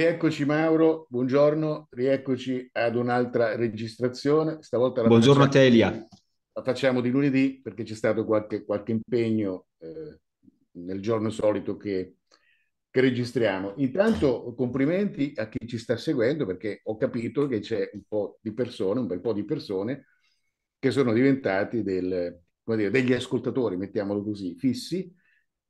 Rieccoci Mauro, buongiorno, rieccoci ad un'altra registrazione. Stavolta la buongiorno facciamo, a La facciamo di lunedì perché c'è stato qualche, qualche impegno eh, nel giorno solito che, che registriamo. Intanto complimenti a chi ci sta seguendo perché ho capito che c'è un po' di persone, un bel po' di persone che sono diventati del, dire, degli ascoltatori, mettiamolo così, fissi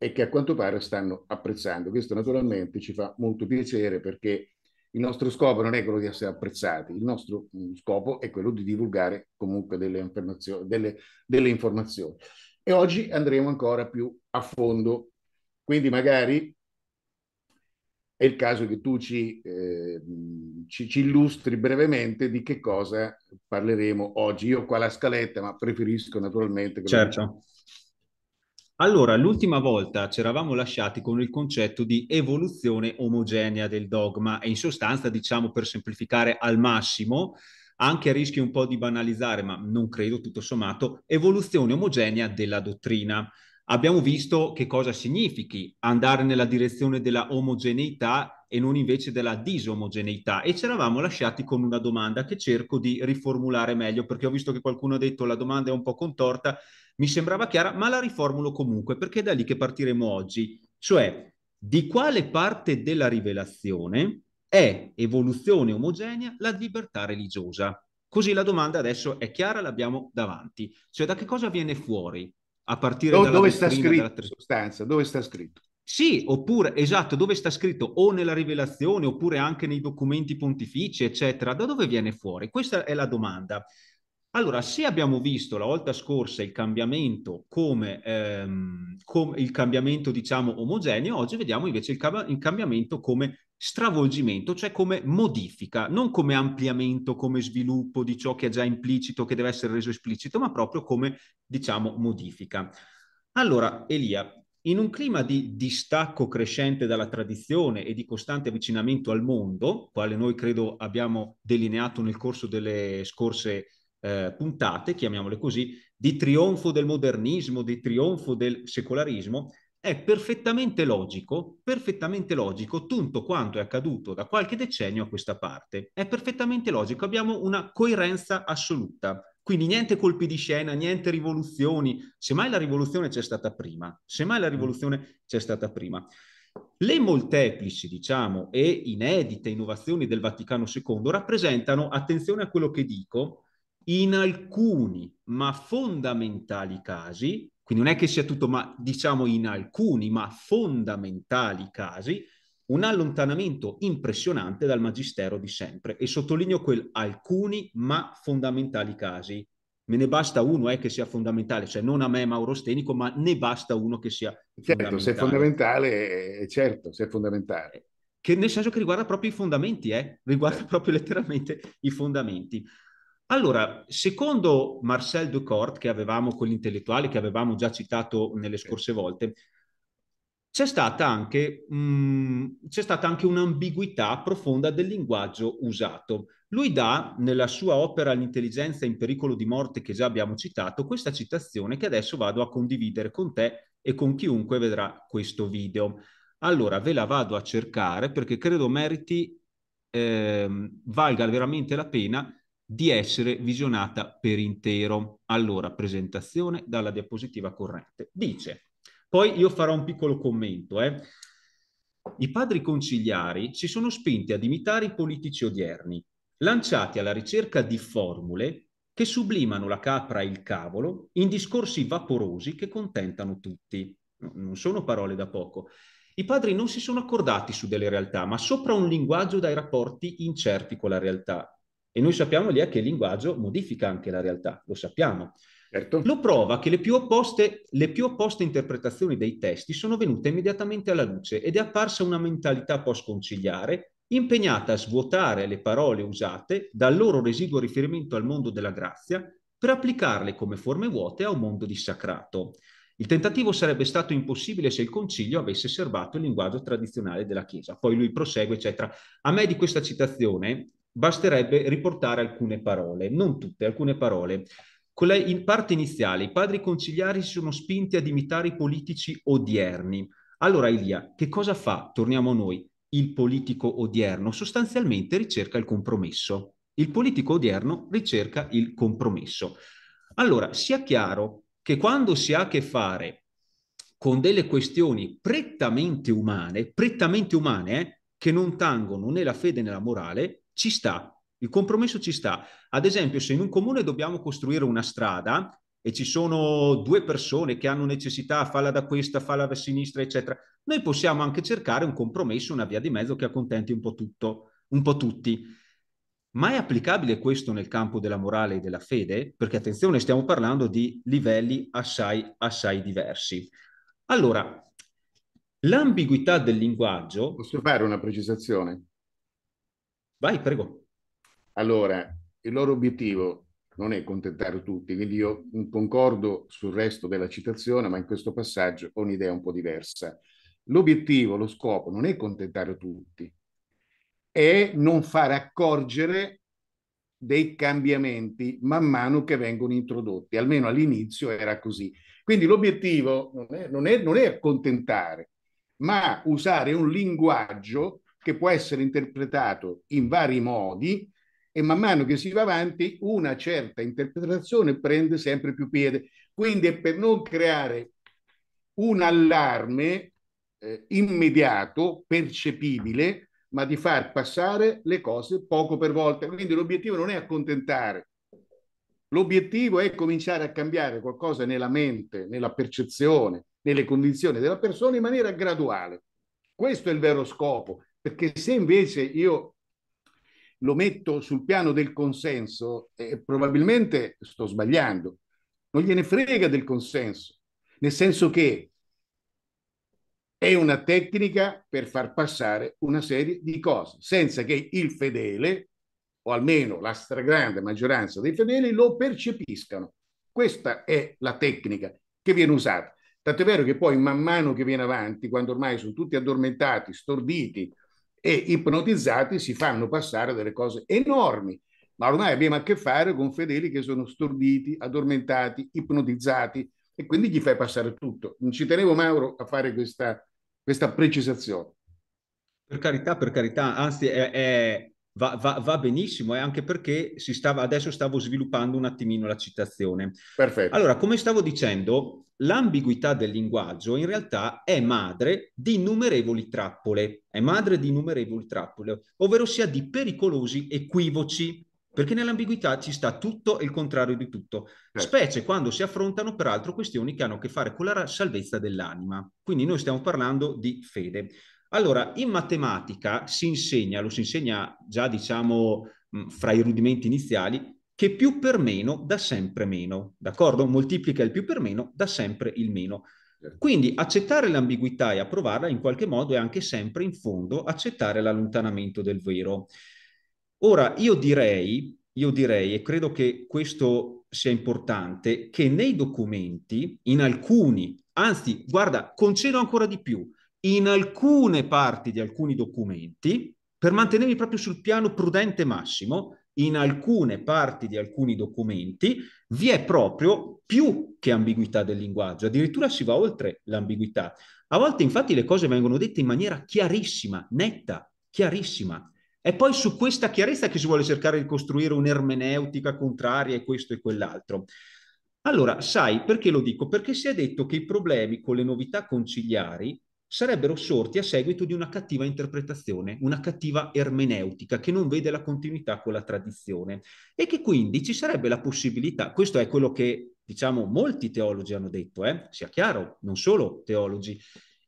e che a quanto pare stanno apprezzando. Questo naturalmente ci fa molto piacere perché il nostro scopo non è quello di essere apprezzati, il nostro mm, scopo è quello di divulgare comunque delle informazioni. Delle, delle informazioni. E oggi andremo ancora più a fondo, quindi magari è il caso che tu ci, eh, ci, ci illustri brevemente di che cosa parleremo oggi. Io ho qua la scaletta, ma preferisco naturalmente... Certo. Che allora, l'ultima volta ci eravamo lasciati con il concetto di evoluzione omogenea del dogma e in sostanza, diciamo per semplificare al massimo, anche a rischio un po' di banalizzare, ma non credo tutto sommato, evoluzione omogenea della dottrina. Abbiamo visto che cosa significhi andare nella direzione della omogeneità e non invece della disomogeneità. E ci eravamo lasciati con una domanda che cerco di riformulare meglio, perché ho visto che qualcuno ha detto la domanda è un po' contorta, mi sembrava chiara, ma la riformulo comunque, perché è da lì che partiremo oggi. Cioè, di quale parte della rivelazione è evoluzione omogenea la libertà religiosa? Così la domanda adesso è chiara, l'abbiamo davanti. Cioè, da che cosa viene fuori? A partire Do, dalla dove sta scritto, dalla... sostanza, dove sta scritto? Sì, oppure, esatto, dove sta scritto o nella rivelazione oppure anche nei documenti pontifici, eccetera, da dove viene fuori? Questa è la domanda. Allora, se abbiamo visto la volta scorsa il cambiamento come, ehm, com- il cambiamento, diciamo, omogeneo, oggi vediamo invece il, cam- il, cambiamento come stravolgimento, cioè come modifica, non come ampliamento, come sviluppo di ciò che è già implicito, che deve essere reso esplicito, ma proprio come, diciamo, modifica. Allora, Elia, in un clima di distacco crescente dalla tradizione e di costante avvicinamento al mondo, quale noi credo abbiamo delineato nel corso delle scorse eh, puntate, chiamiamole così, di trionfo del modernismo, di trionfo del secolarismo, è perfettamente logico, perfettamente logico tutto quanto è accaduto da qualche decennio a questa parte. È perfettamente logico, abbiamo una coerenza assoluta. Quindi niente colpi di scena, niente rivoluzioni, semmai la rivoluzione c'è stata prima, semmai la mm. rivoluzione c'è stata prima. Le molteplici, diciamo, e inedite innovazioni del Vaticano II rappresentano, attenzione a quello che dico, in alcuni ma fondamentali casi, quindi non è che sia tutto, ma diciamo in alcuni ma fondamentali casi, un allontanamento impressionante dal magistero di sempre e sottolineo quel alcuni ma fondamentali casi. Me ne basta uno eh, che sia fondamentale, cioè non a me Mauro Stenico, ma ne basta uno che sia certo, se è fondamentale, eh, certo, se è fondamentale. Che nel senso che riguarda proprio i fondamenti, eh? riguarda certo. proprio letteralmente i fondamenti. Allora, secondo Marcel Ducort, che avevamo, quell'intellettuale che avevamo già citato nelle scorse volte, c'è stata, anche, mh, mm, c'è stata anche, un'ambiguità profonda del linguaggio usato. Lui dà nella sua opera L'intelligenza in pericolo di morte che già abbiamo citato questa citazione che adesso vado a condividere con te e con chiunque vedrà questo video. Allora ve la vado a cercare perché credo meriti, eh, valga veramente la pena di essere visionata per intero. Allora, presentazione dalla diapositiva corrente. Dice... Poi io farò un piccolo commento. Eh. I padri conciliari si sono spinti ad imitare i politici odierni, lanciati alla ricerca di formule che sublimano la capra e il cavolo in discorsi vaporosi che contentano tutti. Non sono parole da poco. I padri non si sono accordati su delle realtà, ma sopra un linguaggio dai rapporti incerti con la realtà. E noi sappiamo lì che il linguaggio modifica anche la realtà, lo sappiamo. Certo. Lo prova che le più, opposte, le più, opposte, interpretazioni dei testi sono venute immediatamente alla luce ed è apparsa una mentalità post-conciliare impegnata a svuotare le parole usate dal loro residuo riferimento al mondo della grazia per applicarle come forme vuote a un mondo dissacrato. Il tentativo sarebbe stato impossibile se il concilio avesse serbato il linguaggio tradizionale della Chiesa. Poi lui prosegue, eccetera. A me di questa citazione basterebbe riportare alcune parole, non tutte, alcune parole. Con la in parte iniziale, i padri conciliari si sono spinti ad imitare i politici odierni. Allora, Elia, che cosa fa, torniamo a noi, il politico odierno? Sostanzialmente ricerca il compromesso. Il politico odierno ricerca il compromesso. Allora, sia chiaro che quando si ha a che fare con delle questioni prettamente umane, prettamente umane, eh, che non tangono né la fede né la morale, ci sta il compromesso ci sta. Ad esempio, se in un comune dobbiamo costruire una strada e ci sono due persone che hanno necessità, falla da questa, falla da sinistra, eccetera, noi possiamo anche cercare un compromesso, una via di mezzo che accontenti un po' tutto, un po' tutti. Ma è applicabile questo nel campo della morale e della fede? Perché attenzione, stiamo parlando di livelli assai, assai diversi. Allora, l'ambiguità del linguaggio... Posso fare una precisazione? Vai, prego. Allora, il loro obiettivo non è contentare tutti, quindi io concordo sul resto della citazione, ma in questo passaggio ho un'idea un po' diversa. L'obiettivo, lo scopo non è contentare tutti, è non far accorgere dei cambiamenti man mano che vengono introdotti, almeno all'inizio era così. Quindi l'obiettivo non è, non è, non è accontentare, ma usare un linguaggio che può essere interpretato in vari modi e man mano che si va avanti una certa interpretazione prende sempre più piede. Quindi è per non creare un allarme eh, immediato, percepibile, ma di far passare le cose poco per volta. Quindi l'obiettivo non è accontentare, l'obiettivo è cominciare a cambiare qualcosa nella mente, nella percezione, nelle condizioni della persona in maniera graduale. Questo è il vero scopo, perché se invece io lo metto sul piano del consenso, eh, probabilmente sto sbagliando. Non gliene frega del consenso, nel senso che è una tecnica per far passare una serie di cose, senza che il fedele, o almeno la stragrande maggioranza dei fedeli, lo percepiscano. Questa è la tecnica che viene usata. Tant'è vero che poi man mano che viene avanti, quando ormai sono tutti addormentati, storditi, e ipnotizzati si fanno passare delle cose enormi. Ma ormai abbiamo a che fare con fedeli che sono storditi, addormentati, ipnotizzati e quindi gli fai passare tutto. Non ci tenevo Mauro a fare questa, questa precisazione. Per carità, per carità, anzi è, è, Va, va, va, benissimo, e eh, anche perché stava, adesso stavo sviluppando un attimino la citazione. Perfetto. Allora, come stavo dicendo, l'ambiguità del linguaggio in realtà è madre di innumerevoli trappole, è madre di innumerevoli trappole, ovvero sia di pericolosi equivoci, perché nell'ambiguità ci sta tutto e il contrario di tutto, certo. specie quando si affrontano peraltro questioni che hanno a che fare con la salvezza dell'anima. Quindi noi stiamo parlando di fede. Allora, in matematica si insegna, lo si insegna già diciamo fra i rudimenti iniziali, che più per meno dà sempre meno, d'accordo? Moltiplica il più per meno, dà sempre il meno. Certo. Quindi accettare l'ambiguità e approvarla in qualche modo è anche sempre in fondo accettare l'allontanamento del vero. Ora, io direi, io direi, e credo che questo sia importante, che nei documenti, in alcuni, anzi, guarda, concedo ancora di più, in alcune parti di alcuni documenti, per mantenermi proprio sul piano prudente massimo, in alcune parti di alcuni documenti vi è proprio più che ambiguità del linguaggio, addirittura si va oltre l'ambiguità. A volte infatti le cose vengono dette in maniera chiarissima, netta, chiarissima. È poi su questa chiarezza che si vuole cercare di costruire un'ermeneutica contraria e questo e quell'altro. Allora, sai perché lo dico? Perché si è detto che i problemi con le novità conciliari sarebbero sorti a seguito di una cattiva interpretazione, una cattiva ermeneutica che non vede la continuità con la tradizione e che quindi ci sarebbe la possibilità, questo è quello che diciamo molti teologi hanno detto, eh, sia chiaro, non solo teologi,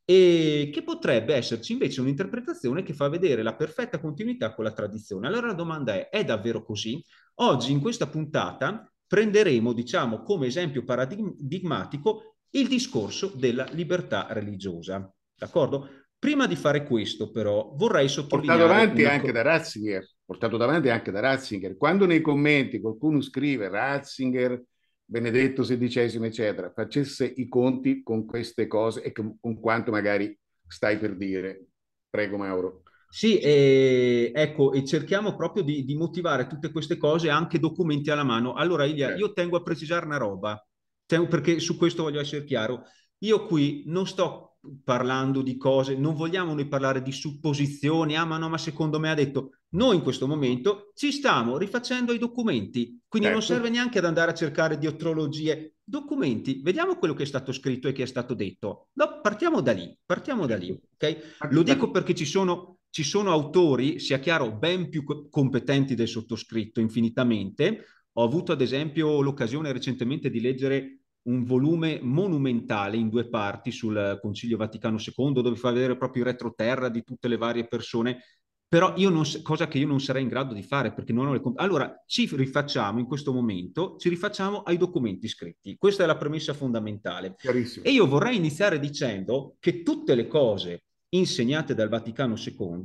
e che potrebbe esserci invece un'interpretazione che fa vedere la perfetta continuità con la tradizione. Allora la domanda è, è davvero così? Oggi in questa puntata prenderemo, diciamo, come esempio paradigmatico il discorso della libertà religiosa. D'accordo? Prima di fare questo, però, vorrei sottolineare. Portato avanti anche co- da Ratzinger, portato avanti anche da Ratzinger. Quando nei commenti qualcuno scrive Ratzinger, Benedetto XVI, eccetera, facesse i conti con queste cose e con quanto magari stai per dire. Prego, Mauro. Sì, e, ecco, e cerchiamo proprio di, di, motivare tutte queste cose anche documenti alla mano. Allora, Ilia, certo. io tengo a precisare una roba, perché su questo voglio essere chiaro. Io qui non sto parlando di cose, non vogliamo noi parlare di supposizioni, ah ma no, ma secondo me ha detto, noi in questo momento ci stiamo rifacendo i documenti, quindi certo. non serve neanche ad andare a cercare di otrologie, documenti, vediamo quello che è stato scritto e che è stato detto, no, partiamo da lì, partiamo da lì, certo. ok? Lo dico perché ci sono, ci sono autori, sia chiaro, ben più competenti del sottoscritto infinitamente, ho avuto ad esempio l'occasione recentemente di leggere un volume monumentale in due parti sul Concilio Vaticano II, dove fa vedere proprio il retroterra di tutte le varie persone, però io non, cosa che io non sarei in grado di fare perché non ho le competenze. Allora ci rifacciamo in questo momento, ci rifacciamo ai documenti scritti. Questa è la premessa fondamentale. E io vorrei iniziare dicendo che tutte le cose insegnate dal Vaticano II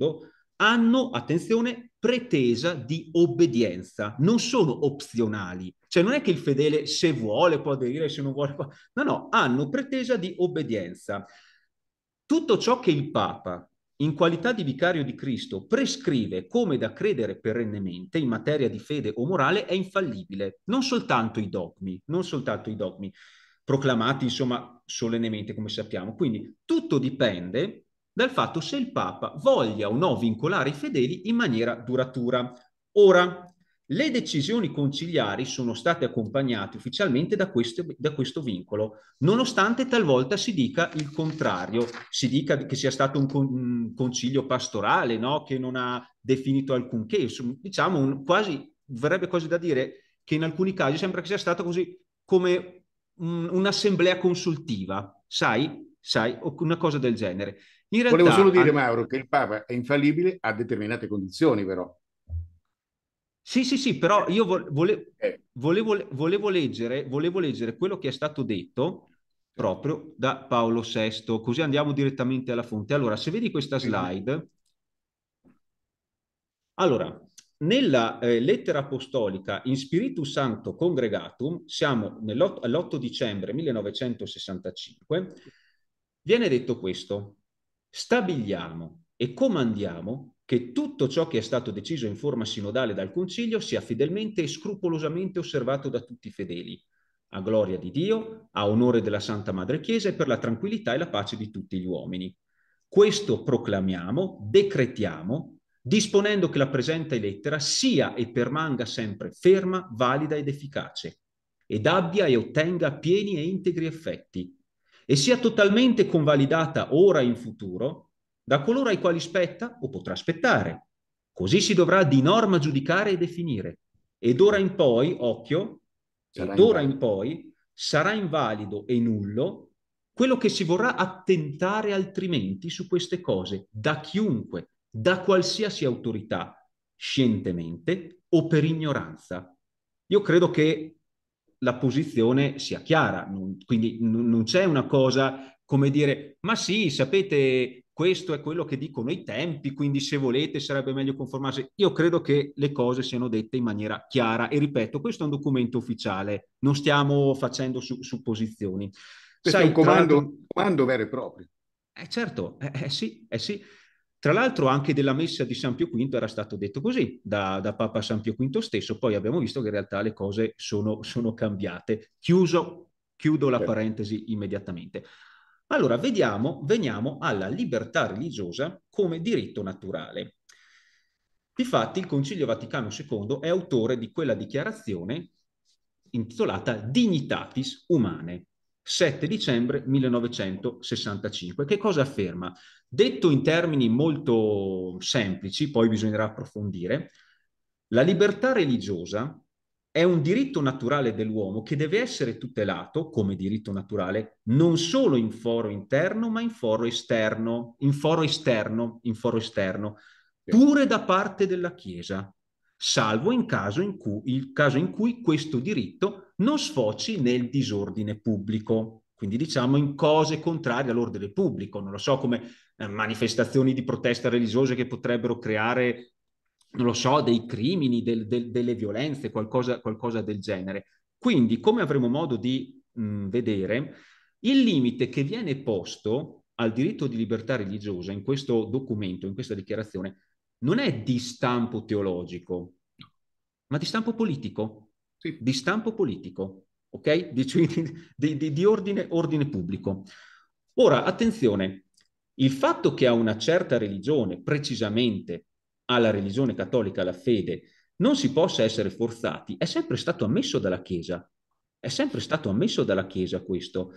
hanno, attenzione, pretesa di obbedienza, non sono opzionali. Cioè non è che il fedele se vuole può aderire, se non vuole può... No, no, hanno pretesa di obbedienza. Tutto ciò che il Papa, in qualità di vicario di Cristo, prescrive come da credere perennemente in materia di fede o morale è infallibile, non soltanto i dogmi, non soltanto i dogmi proclamati insomma solennemente come sappiamo. Quindi tutto dipende dal fatto se il Papa voglia o no vincolare i fedeli in maniera duratura. Ora, le decisioni conciliari sono state accompagnate ufficialmente da, queste, da, questo vincolo, nonostante talvolta si dica il contrario, si dica che sia stato un, concilio pastorale, no? che non ha definito alcunché, diciamo un, quasi, verrebbe quasi da dire che in alcuni casi sembra che sia stato così come un'assemblea consultiva, sai, sai, una cosa del genere. In realtà, Volevo solo dire, Mauro, che il Papa è infallibile a determinate condizioni, però. Sì, sì, sì, però io vole, eh. volevo, volevo, leggere, volevo leggere quello che è stato detto proprio da Paolo VI, così andiamo direttamente alla fonte. Allora, se vedi questa slide, allora, nella eh, lettera apostolica In Spiritus Santo Congregatum, siamo all'8 dicembre 1965, viene detto questo, stabiliamo e comandiamo che tutto ciò che è stato deciso in forma sinodale dal Concilio sia fedelmente e scrupolosamente osservato da tutti i fedeli, a gloria di Dio, a onore della Santa Madre Chiesa e per la tranquillità e la pace di tutti gli uomini. Questo proclamiamo, decretiamo, disponendo che la presente lettera sia e permanga sempre ferma, valida ed efficace, ed abbia e ottenga pieni e integri effetti, e sia totalmente convalidata ora e in futuro da coloro ai quali spetta o potrà aspettare. Così si dovrà di norma giudicare e definire. E d'ora in poi, occhio, sarà ed ora in poi sarà invalido e nullo quello che si vorrà attentare altrimenti su queste cose, da chiunque, da qualsiasi autorità, scientemente o per ignoranza. Io credo che la posizione sia chiara, non, quindi non c'è una cosa come dire, ma sì, sapete, questo è quello che dicono i tempi, quindi se volete sarebbe meglio conformarsi. Io credo che le cose siano dette in maniera chiara e ripeto, questo è un documento ufficiale, non stiamo facendo su- supposizioni. Questo Sai, è un comando, comando, vero e proprio. Eh certo, eh, eh sì, eh sì. Tra l'altro anche della messa di San Pio V era stato detto così da, da Papa San Pio V stesso, poi abbiamo visto che in realtà le cose sono, sono cambiate. Chiuso, chiudo la certo. parentesi immediatamente. Allora, vediamo, veniamo alla libertà religiosa come diritto naturale. Difatti, il Concilio Vaticano II è autore di quella dichiarazione intitolata Dignitatis Humane, 7 dicembre 1965. Che cosa afferma? Detto in termini molto semplici, poi bisognerà approfondire, la libertà religiosa è un diritto naturale dell'uomo che deve essere tutelato come diritto naturale non solo in foro interno, ma in foro esterno, in foro esterno, in foro esterno, pure da parte della Chiesa, salvo in caso in cui, il caso in cui questo diritto non sfoci nel disordine pubblico. Quindi diciamo in cose contrarie all'ordine pubblico, non lo so, come eh, manifestazioni di protesta religiose che potrebbero creare non lo so, dei crimini, del, del, delle violenze, qualcosa, qualcosa, del genere. Quindi, come avremo modo di mh, mm, vedere, il limite che viene posto al diritto di libertà religiosa in questo documento, in questa dichiarazione, non è di stampo teologico, ma di stampo politico. Sì. Di stampo politico, ok? Di, cioè, di, di, di ordine, ordine pubblico. Ora, attenzione, il fatto che a una certa religione, precisamente alla religione cattolica, alla fede, non si possa essere forzati, è sempre stato ammesso dalla Chiesa. È sempre stato ammesso dalla Chiesa questo.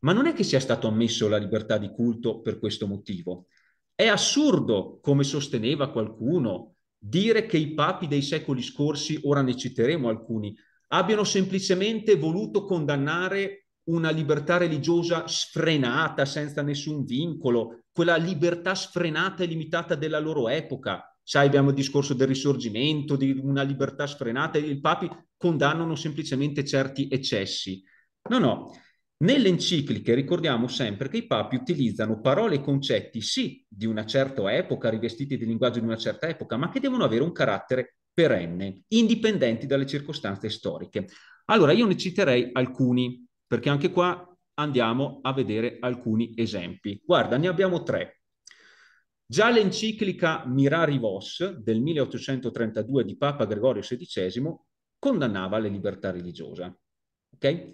Ma non è che sia stato ammesso la libertà di culto per questo motivo. È assurdo, come sosteneva qualcuno, dire che i papi dei secoli scorsi, ora ne citeremo alcuni, abbiano semplicemente voluto condannare una libertà religiosa sfrenata, senza nessun vincolo, quella libertà sfrenata e limitata della loro epoca, Sai, abbiamo il discorso del risorgimento, di una libertà sfrenata, e i papi condannano semplicemente certi eccessi. No, no. Nelle encicliche ricordiamo sempre che i papi utilizzano parole e concetti, sì, di una certa epoca, rivestiti di linguaggio di una certa epoca, ma che devono avere un carattere perenne, indipendenti dalle circostanze storiche. Allora, io ne citerei alcuni, perché anche qua andiamo a vedere alcuni esempi. Guarda, ne abbiamo tre. Già l'enciclica Mirari Vos del 1832 di Papa Gregorio XVI condannava le libertà religiose. Okay?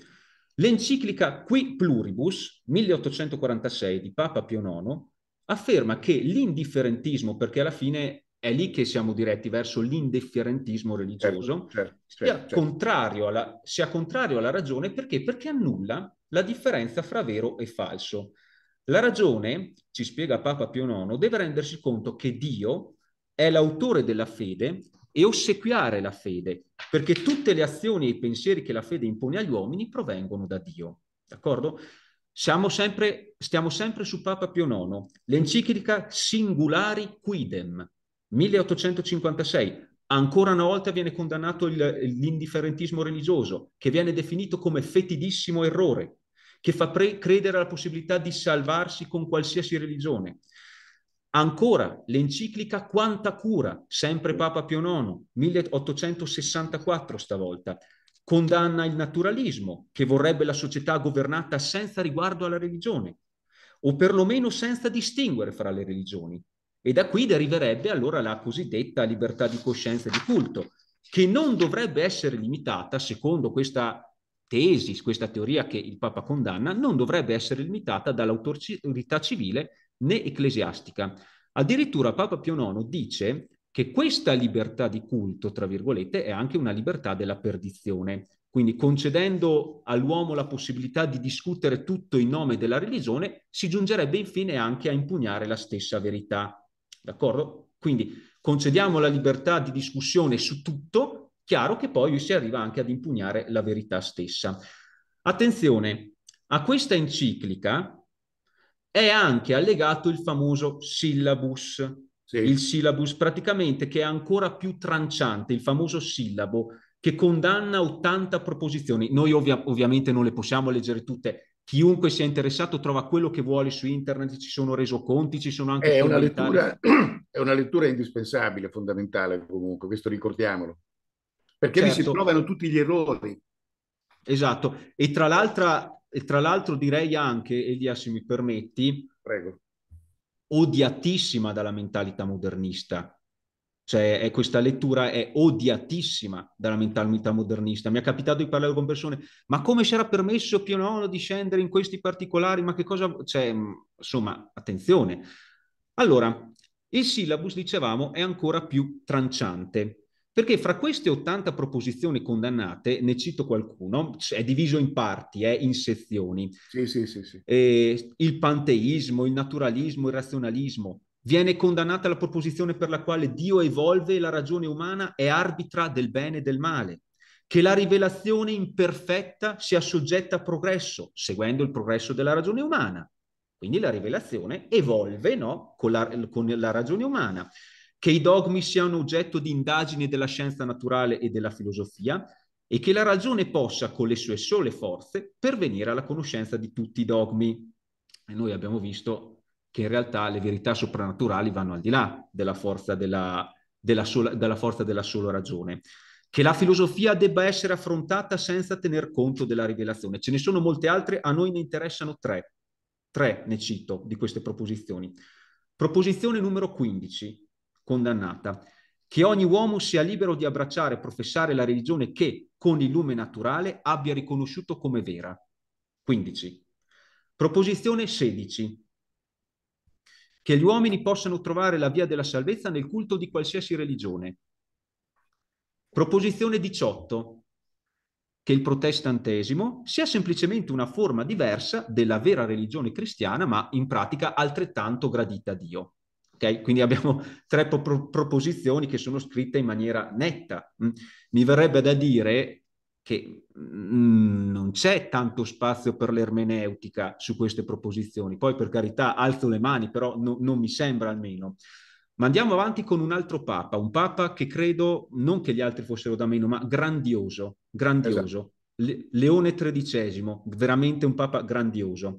L'enciclica Qui Pluribus 1846 di Papa Pio IX afferma che l'indifferentismo, perché alla fine è lì che siamo diretti verso l'indifferentismo religioso, certo, certo, certo, sia, certo. contrario alla, sia contrario alla ragione perché? Perché annulla la differenza fra vero e falso. La ragione, ci spiega Papa Pio IX, deve rendersi conto che Dio è l'autore della fede e ossequiare la fede, perché tutte le azioni e i pensieri che la fede impone agli uomini provengono da Dio. D'accordo? Sempre, stiamo sempre su Papa Pio IX, l'enciclica Singulari Quidem, 1856. Ancora una volta viene condannato l'indifferentismo religioso, che viene definito come fetidissimo errore che fa pre- credere alla possibilità di salvarsi con qualsiasi religione. Ancora l'enciclica Quanta cura, sempre Papa Pio IX, 1864 stavolta, condanna il naturalismo che vorrebbe la società governata senza riguardo alla religione, o perlomeno senza distinguere fra le religioni. E da qui deriverebbe allora la cosiddetta libertà di coscienza e di culto, che non dovrebbe essere limitata, secondo questa tesi, questa teoria che il Papa condanna, non dovrebbe essere limitata dall'autorità civile né ecclesiastica. Addirittura Papa Pio IX dice che questa libertà di culto, tra virgolette, è anche una libertà della perdizione. Quindi concedendo all'uomo la possibilità di discutere tutto in nome della religione, si giungerebbe infine anche a impugnare la stessa verità. D'accordo? Quindi concediamo la libertà di discussione su tutto, Chiaro che poi si arriva anche ad impugnare la verità stessa. Attenzione, a questa enciclica è anche allegato il famoso syllabus, sì. il syllabus praticamente che è ancora più tranciante, il famoso sillabo che condanna 80 proposizioni. Noi ovvia- ovviamente non le possiamo leggere tutte, chiunque sia interessato trova quello che vuole su internet, ci sono resoconti, ci sono anche... È una, lettura, è una lettura indispensabile, fondamentale comunque, questo ricordiamolo perché certo. vi si trovano tutti gli errori. Esatto, e tra, tra l'altro direi anche, Elia se mi permetti, Prego. odiatissima dalla mentalità modernista. Cioè, questa lettura è odiatissima dalla mentalità modernista. Mi è capitato di parlare con persone, ma come si era permesso Pio IX di scendere in questi particolari? Ma che cosa... Cioè, mm, insomma, attenzione. Allora, il syllabus, dicevamo, è ancora più tranciante. Perché fra queste 80 proposizioni condannate, ne cito qualcuno, è diviso in parti, eh, in sezioni. Sì, sì, sì, sì. Eh, il panteismo, il naturalismo, il razionalismo. Viene condannata la proposizione per la quale Dio evolve e la ragione umana è arbitra del bene e del male che la rivelazione imperfetta sia soggetta a progresso, seguendo il progresso della ragione umana. Quindi la rivelazione evolve no? con, la, con, la, ragione umana che i dogmi siano oggetto di indagine della scienza naturale e della filosofia e che la ragione possa, con le sue sole forze, pervenire alla conoscenza di tutti i dogmi. E noi abbiamo visto che in realtà le verità soprannaturali vanno al di là della forza della, della, sola, della, forza della sola ragione che la filosofia debba essere affrontata senza tener conto della rivelazione. Ce ne sono molte altre, a noi ne interessano tre. Tre ne cito di queste proposizioni. Proposizione numero 15 condannata. Che ogni uomo sia libero di abbracciare e professare la religione che, con il lume naturale, abbia riconosciuto come vera. 15. Proposizione 16. Che gli uomini possano trovare la via della salvezza nel culto di qualsiasi religione. Proposizione 18. Che il protestantesimo sia semplicemente una forma diversa della vera religione cristiana, ma in pratica altrettanto gradita a Dio. Okay? Quindi abbiamo tre pro- proposizioni che sono scritte in maniera netta. Mm? Mi verrebbe da dire che mm, non c'è tanto spazio per l'ermeneutica su queste proposizioni. Poi per carità alzo le mani, però no, non mi sembra almeno. Ma andiamo avanti con un altro papa, un papa che credo non che gli altri fossero da meno, ma grandioso, grandioso. Esatto. Leone XIII, veramente un papa grandioso.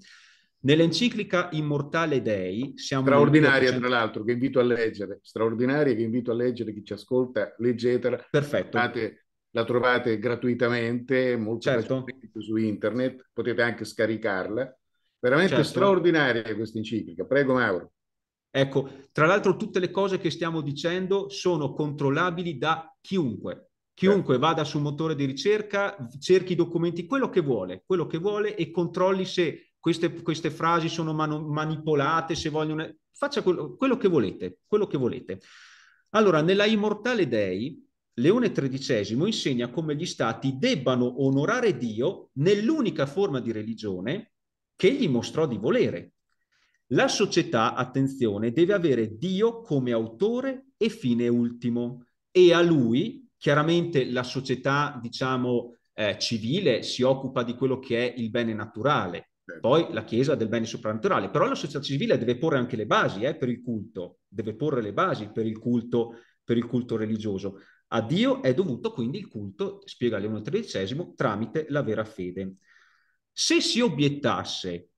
Nell'enciclica Immortale Dei, siamo straordinaria tra l'altro, che invito a leggere, straordinaria che invito a leggere chi ci ascolta, leggetela. Perfetto. Fate, la trovate gratuitamente, molto certo. su internet, potete anche scaricarla. Veramente certo. straordinaria questa enciclica. Prego Mauro. Ecco, tra l'altro tutte le cose che stiamo dicendo sono controllabili da chiunque. Chiunque certo. vada su un motore di ricerca, cerchi i documenti, quello che vuole, quello che vuole e controlli se queste, queste frasi sono mano, manipolate, se vogliono, faccia quello, quello, che volete, quello che volete. Allora, nella Immortale Dei, Leone XIII insegna come gli stati debbano onorare Dio nell'unica forma di religione che gli mostrò di volere. La società, attenzione, deve avere Dio come autore e fine ultimo e a lui, chiaramente la società, diciamo, eh, civile si occupa di quello che è il bene naturale, Certo. Poi la Chiesa del bene soprannaturale, però la società civile deve porre anche le basi eh, per il culto, deve porre le basi per il culto, per il culto religioso. A Dio è dovuto quindi il culto, spiega Leone XIII, tramite la vera fede. Se si obiettasse,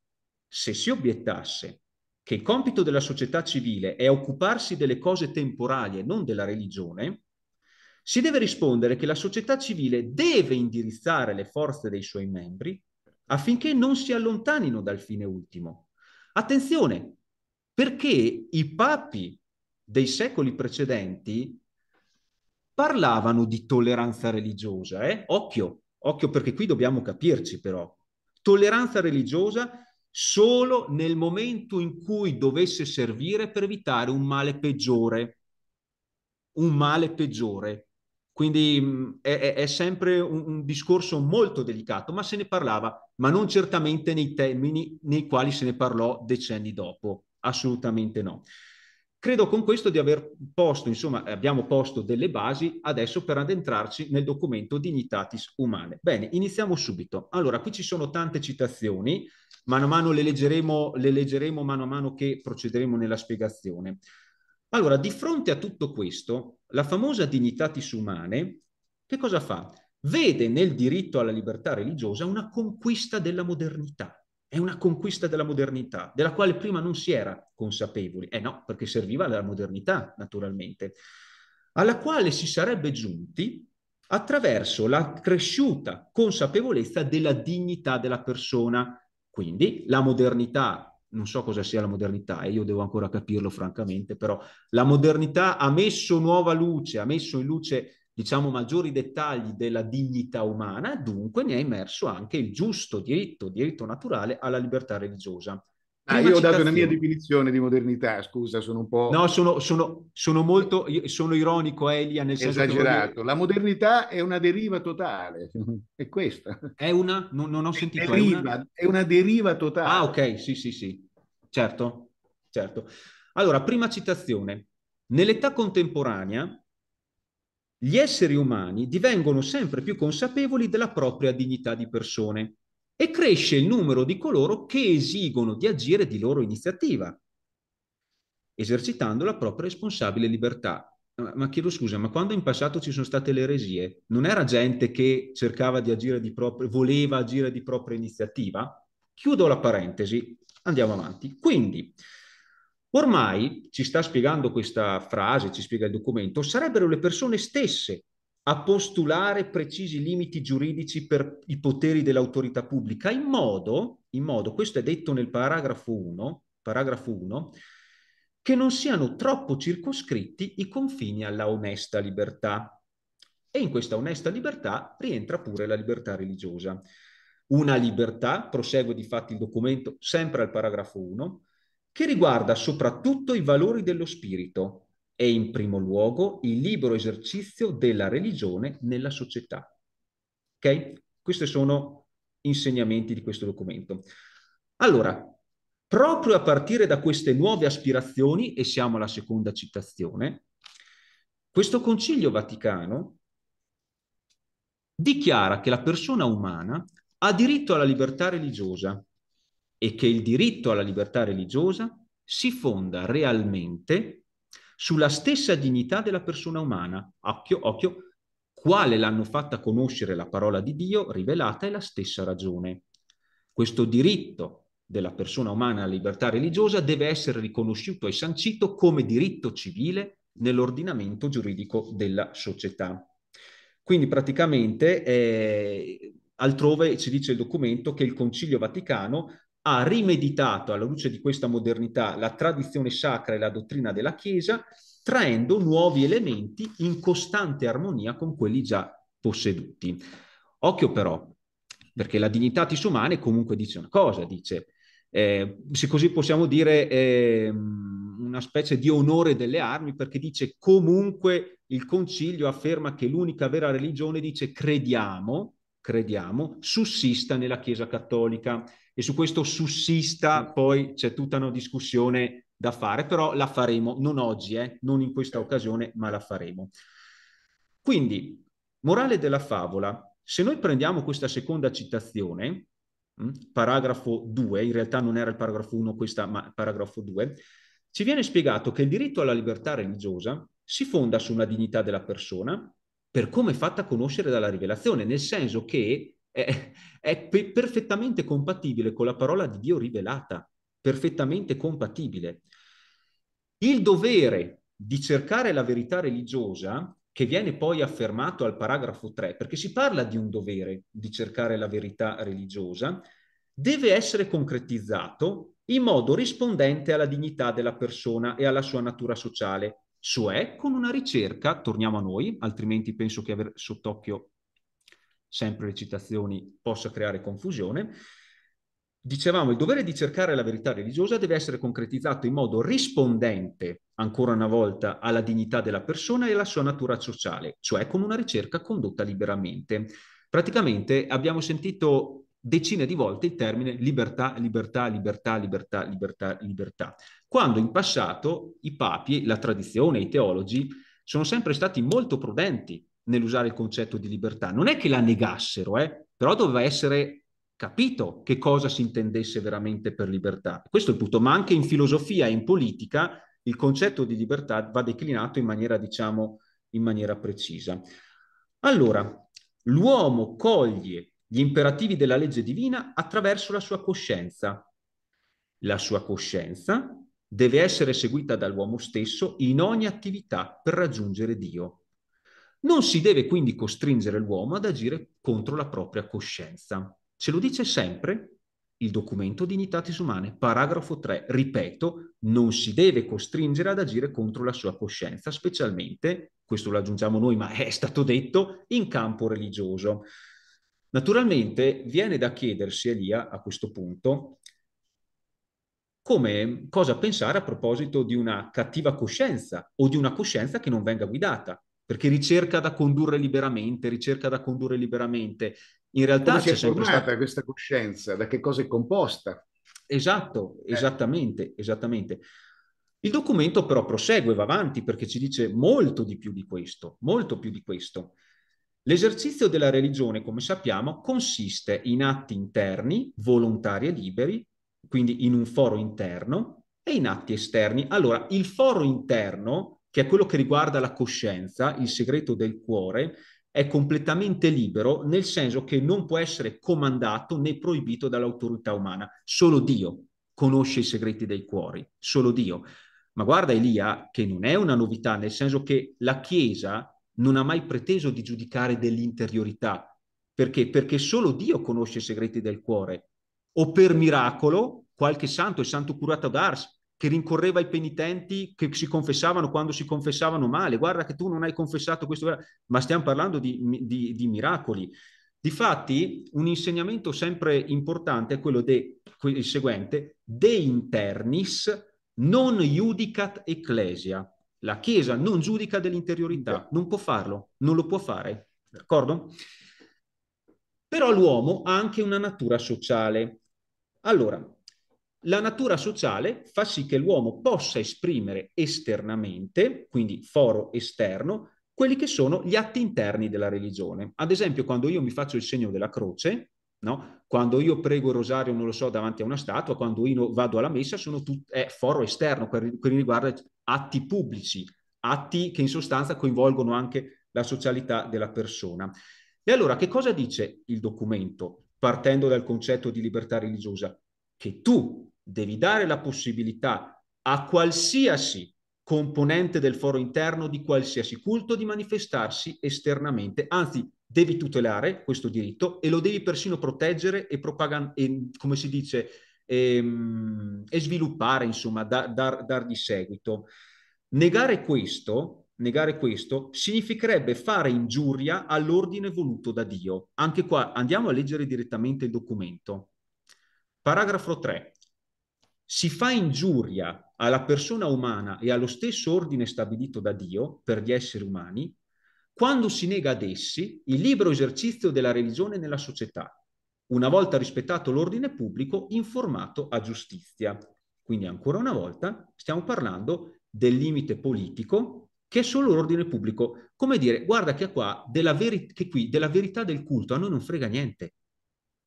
se si obiettasse che il compito della società civile è occuparsi delle cose temporali e non della religione, si deve rispondere che la società civile deve indirizzare le forze dei suoi membri affinché non si allontanino dal fine ultimo. Attenzione, perché i papi dei secoli precedenti parlavano di tolleranza religiosa, eh? occhio, occhio perché qui dobbiamo capirci però. Tolleranza religiosa solo nel momento in cui dovesse servire per evitare un male peggiore, un male peggiore, quindi è, è sempre un, un, discorso molto delicato, ma se ne parlava, ma non certamente nei termini nei quali se ne parlò decenni dopo, assolutamente no. Credo con questo di aver posto, insomma, abbiamo posto delle basi adesso per addentrarci nel documento Dignitatis Humane. Bene, iniziamo subito. Allora, qui ci sono tante citazioni, mano a mano le leggeremo, le leggeremo mano a mano che procederemo nella spiegazione. Allora, di fronte a tutto questo, la famosa Dignitatis Humane, che cosa fa? Vede nel diritto alla libertà religiosa una conquista della modernità. È una conquista della modernità, della quale prima non si era consapevoli. Eh no, perché serviva alla modernità, naturalmente. Alla quale si sarebbe giunti attraverso la cresciuta consapevolezza della dignità della persona. Quindi la modernità non so cosa sia la modernità e io devo ancora capirlo francamente, però la modernità ha messo nuova luce, ha messo in luce, diciamo, maggiori dettagli della dignità umana, dunque ne ha immerso anche il giusto diritto, diritto naturale alla libertà religiosa. Ah, io ho dato una mia definizione di modernità, scusa, sono un po'... No, sono, sono, sono molto, sono ironico Elia nel senso Esagerato, che... la modernità è una deriva totale, è questa. È una? Non, non ho sentito. Deriva, è, una... è una deriva totale. Ah ok, sì sì sì, certo, certo. Allora, prima citazione. Nell'età contemporanea gli esseri umani divengono sempre più consapevoli della propria dignità di persone e cresce il numero di coloro che esigono di agire di loro iniziativa, esercitando la propria responsabile libertà. Ma, ma chiedo scusa, ma quando in passato ci sono state le eresie, non era gente che cercava di agire di propria, voleva agire di propria iniziativa? Chiudo la parentesi, andiamo avanti. Quindi, ormai ci sta spiegando questa frase, ci spiega il documento, sarebbero le persone stesse a postulare precisi limiti giuridici per i poteri dell'autorità pubblica, in modo, in modo, questo è detto nel paragrafo 1, paragrafo 1, che non siano troppo circoscritti i confini alla onesta libertà. E in questa onesta libertà rientra pure la libertà religiosa. Una libertà, prosegue di fatto il documento sempre al paragrafo 1, che riguarda soprattutto i valori dello spirito, è in primo luogo il libero esercizio della religione nella società. Ok? Questi sono insegnamenti di questo documento. Allora, proprio a partire da queste nuove aspirazioni, e siamo alla seconda citazione, questo Concilio Vaticano dichiara che la persona umana ha diritto alla libertà religiosa e che il diritto alla libertà religiosa si fonda realmente sulla stessa dignità della persona umana. Occhio, occhio, quale l'hanno fatta conoscere la parola di Dio rivelata è la stessa ragione. Questo diritto della persona umana alla libertà religiosa deve essere riconosciuto e sancito come diritto civile nell'ordinamento giuridico della società. Quindi praticamente eh, altrove ci dice il documento che il Concilio Vaticano ha rimeditato alla luce di questa modernità la tradizione sacra e la dottrina della Chiesa, traendo nuovi elementi in costante armonia con quelli già posseduti. Occhio però, perché la dignitatis umana comunque dice una cosa, dice, eh, se così possiamo dire, eh, una specie di onore delle armi, perché dice comunque il Concilio afferma che l'unica vera religione, dice crediamo, crediamo, sussista nella Chiesa cattolica e su questo sussista poi c'è tutta una discussione da fare, però la faremo, non oggi, eh, non in questa occasione, ma la faremo. Quindi, morale della favola, se noi prendiamo questa seconda citazione, mm, paragrafo 2, in realtà non era il paragrafo 1 questa, ma paragrafo 2, ci viene spiegato che il diritto alla libertà religiosa si fonda sulla dignità della persona per come è fatta conoscere dalla rivelazione, nel senso che è, è pe- perfettamente compatibile con la parola di Dio rivelata, perfettamente compatibile. Il dovere di cercare la verità religiosa, che viene poi affermato al paragrafo 3, perché si parla di un dovere di cercare la verità religiosa, deve essere concretizzato in modo rispondente alla dignità della persona e alla sua natura sociale, cioè con una ricerca, torniamo a noi, altrimenti penso che aver sott'occhio sempre le citazioni, possa creare confusione. Dicevamo, il dovere di cercare la verità religiosa deve essere concretizzato in modo rispondente, ancora una volta, alla dignità della persona e alla sua natura sociale, cioè con una ricerca condotta liberamente. Praticamente abbiamo sentito decine di volte il termine libertà, libertà, libertà, libertà, libertà, libertà, quando in passato i papi, la tradizione, i teologi sono sempre stati molto prudenti nell'usare il concetto di libertà. Non è che la negassero, eh, però doveva essere capito che cosa si intendesse veramente per libertà. Questo è il punto, ma anche in filosofia e in politica il concetto di libertà va declinato in maniera, diciamo, in maniera precisa. Allora, l'uomo coglie gli imperativi della legge divina attraverso la sua coscienza. La sua coscienza deve essere seguita dall'uomo stesso in ogni attività per raggiungere Dio. Non si deve quindi costringere l'uomo ad agire contro la propria coscienza. Ce lo dice sempre il documento Dignitatis Umane, paragrafo 3. Ripeto, non si deve costringere ad agire contro la sua coscienza, specialmente, questo lo aggiungiamo noi, ma è stato detto, in campo religioso. Naturalmente viene da chiedersi Elia a questo punto come cosa pensare a proposito di una cattiva coscienza o di una coscienza che non venga guidata perché ricerca da condurre liberamente, ricerca da condurre liberamente. In realtà Come si è formata stato... questa coscienza, da che cosa è composta? Esatto, eh. esattamente, esattamente. Il documento però prosegue, va avanti perché ci dice molto di più di questo, molto più di questo. L'esercizio della religione, come sappiamo, consiste in atti interni, volontari e liberi, quindi in un foro interno, e in atti esterni. Allora, il foro interno che è quello che riguarda la coscienza, il segreto del cuore, è completamente libero nel senso che non può essere comandato né proibito dall'autorità umana. Solo Dio conosce i segreti dei cuori, solo Dio. Ma guarda Elia che non è una novità, nel senso che la Chiesa non ha mai preteso di giudicare dell'interiorità. Perché? Perché solo Dio conosce i segreti del cuore. O per miracolo, qualche santo, il santo curato d'Ars, che rincorreva i penitenti che si confessavano quando si confessavano male, guarda che tu non hai confessato questo, ma stiamo parlando di, di, di miracoli. Difatti, un insegnamento sempre importante è quello de, il seguente, de internis non judicat ecclesia. La Chiesa non giudica dell'interiorità, non può farlo, non lo può fare, d'accordo? Però l'uomo ha anche una natura sociale. Allora, la natura sociale fa sì che l'uomo possa esprimere esternamente, quindi foro esterno, quelli che sono gli atti interni della religione. Ad esempio, quando io mi faccio il segno della croce, no? quando io prego il rosario, non lo so, davanti a una statua, quando io vado alla messa, sono tut- è foro esterno, quelli riguarda atti pubblici, atti che in sostanza coinvolgono anche la socialità della persona. E allora, che cosa dice il documento, partendo dal concetto di libertà religiosa? Che tu devi dare la possibilità a qualsiasi componente del foro interno di qualsiasi culto di manifestarsi esternamente, anzi devi tutelare questo diritto e lo devi persino proteggere e, propagan- come si dice, e, ehm, e sviluppare, insomma, da, dar, dar di seguito. Negare questo, negare questo significherebbe fare ingiuria all'ordine voluto da Dio. Anche qua andiamo a leggere direttamente il documento. Paragrafo 3 si fa ingiuria alla persona umana e allo stesso ordine stabilito da Dio per gli esseri umani quando si nega ad essi il libero esercizio della religione nella società, una volta rispettato l'ordine pubblico informato a giustizia. Quindi ancora una volta stiamo parlando del limite politico che è solo l'ordine pubblico. Come dire, guarda che qua della, veri- che qui, della verità del culto a noi non frega niente.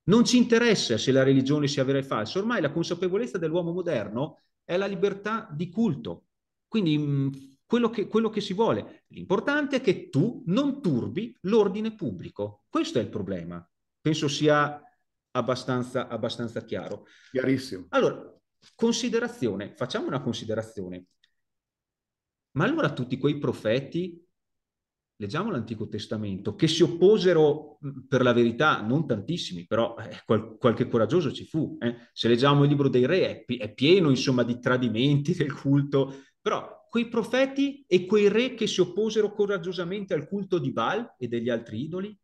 Non ci interessa se la religione sia vera e falsa, ormai la consapevolezza dell'uomo moderno è la libertà di culto. Quindi mh, mm, quello, che, quello che si vuole. L'importante è che tu non turbi l'ordine pubblico. Questo è il problema. Penso sia abbastanza, abbastanza chiaro. Chiarissimo. Allora, considerazione, facciamo una considerazione. Ma allora tutti quei profeti leggiamo l'Antico Testamento, che si opposero mm, per la verità, non tantissimi, però eh, qual- qualche coraggioso ci fu. Eh. Se leggiamo il libro dei re è, pi- è, pieno insomma di tradimenti del culto, però quei profeti e quei re che si opposero coraggiosamente al culto di Baal e degli altri idoli,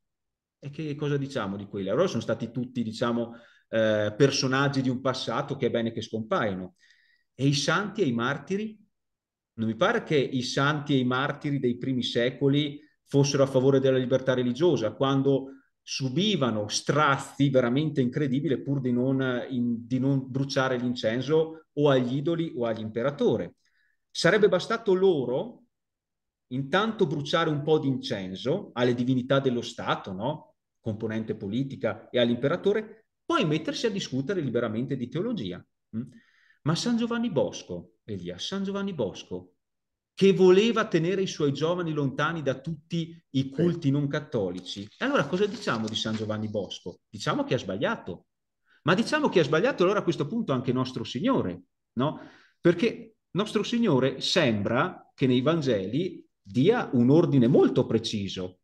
e che cosa diciamo di quelli? Allora sono stati tutti, diciamo, eh, personaggi di un passato che è bene che scompaiano. E i santi e i martiri non mi pare che i santi e i martiri dei primi secoli fossero a favore della libertà religiosa, quando subivano strazi veramente incredibili pur di non, in, di non bruciare l'incenso o agli idoli o all'imperatore. Sarebbe bastato loro intanto bruciare un po' di incenso alle divinità dello Stato, no? componente politica, e all'imperatore, poi mettersi a discutere liberamente di teologia. Mm? Ma San Giovanni Bosco, Elia, San Giovanni Bosco che voleva tenere i suoi giovani lontani da tutti i culti non cattolici. E allora cosa diciamo di San Giovanni Bosco? Diciamo che ha sbagliato. Ma diciamo che ha sbagliato allora a questo punto anche nostro Signore, no? Perché nostro Signore sembra che nei Vangeli dia un ordine molto preciso.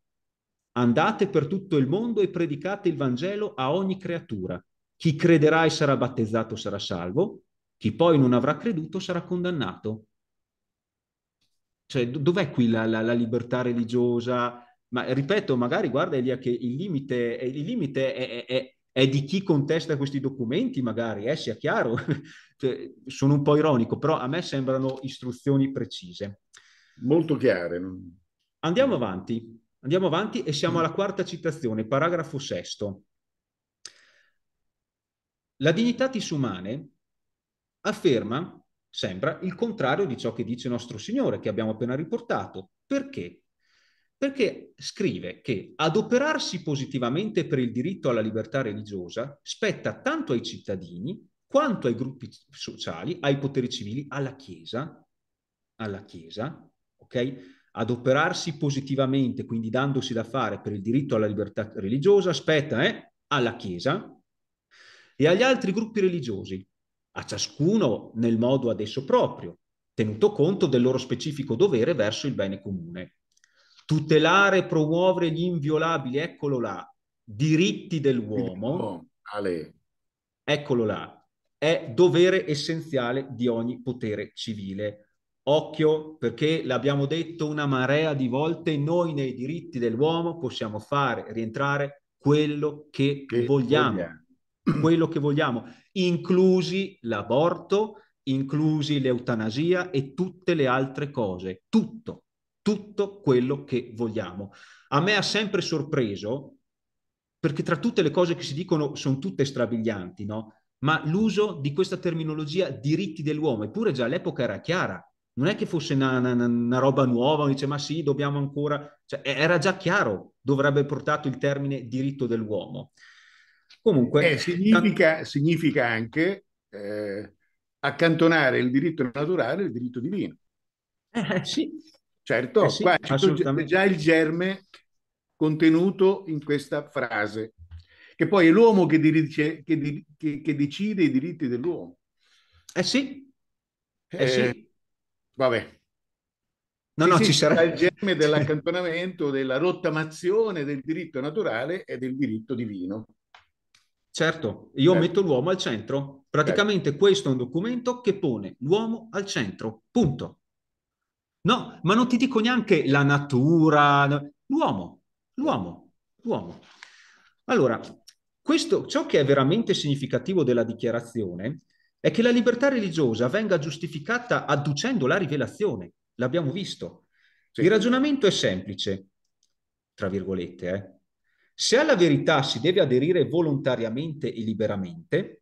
Andate per tutto il mondo e predicate il Vangelo a ogni creatura. Chi crederà e sarà battezzato sarà salvo, chi poi non avrà creduto sarà condannato. Cioè, dov'è qui la, la, la libertà religiosa? Ma ripeto, magari guarda Elia che il limite, eh, il limite è, è, è è di chi contesta questi documenti, magari, eh, sia chiaro. cioè, sono un po' ironico, però a me sembrano istruzioni precise. Molto chiare. Andiamo avanti, andiamo avanti e siamo alla quarta citazione, paragrafo sesto. La dignità umane afferma Sembra il contrario di ciò che dice nostro Signore, che abbiamo appena riportato. Perché? Perché scrive che adoperarsi positivamente per il diritto alla libertà religiosa spetta tanto ai cittadini quanto ai gruppi sociali, ai poteri civili, alla Chiesa, alla Chiesa, ok? Adoperarsi positivamente, quindi dandosi da fare per il diritto alla libertà religiosa, spetta eh, alla Chiesa e agli altri gruppi religiosi, a ciascuno nel modo adesso proprio, tenuto conto del loro specifico dovere verso il bene comune. Tutelare e promuovere gli inviolabili, eccolo là, diritti dell'uomo, eccolo là, è dovere essenziale di ogni potere civile. Occhio, perché l'abbiamo detto una marea di volte, noi nei diritti dell'uomo possiamo fare rientrare quello che, che vogliamo, vogliamo, quello che vogliamo inclusi l'aborto, inclusi l'eutanasia e tutte le altre cose, tutto, tutto quello che vogliamo. A me ha sempre sorpreso, perché tra tutte le cose che si dicono sono tutte strabilianti, no? Ma l'uso di questa terminologia diritti dell'uomo, eppure già all'epoca era chiara, non è che fosse una, una, una roba nuova, uno dice ma sì, dobbiamo ancora, cioè, era già chiaro, dovrebbe portato il termine diritto dell'uomo. Comunque... Eh, significa, significa, anche eh, accantonare il diritto naturale e il diritto divino. Eh, sì. Certo, eh, sì, qua c'è già il germe contenuto in questa frase, che poi è l'uomo che, dirige, che, di, che, che decide i diritti dell'uomo. Eh sì. Eh sì. Eh, vabbè. No, no, sì, ci sarà il germe dell'accantonamento, della rottamazione del diritto naturale e del diritto divino. Certo, io certo. metto l'uomo al centro. Praticamente certo. questo è un documento che pone l'uomo al centro, punto. No, ma non ti dico neanche la natura, l'uomo, l'uomo, l'uomo. Allora, questo, ciò che è veramente significativo della dichiarazione è che la libertà religiosa venga giustificata adducendo la rivelazione, l'abbiamo visto. Sì. Il ragionamento è semplice, tra virgolette, eh. Se alla verità si deve aderire volontariamente e liberamente,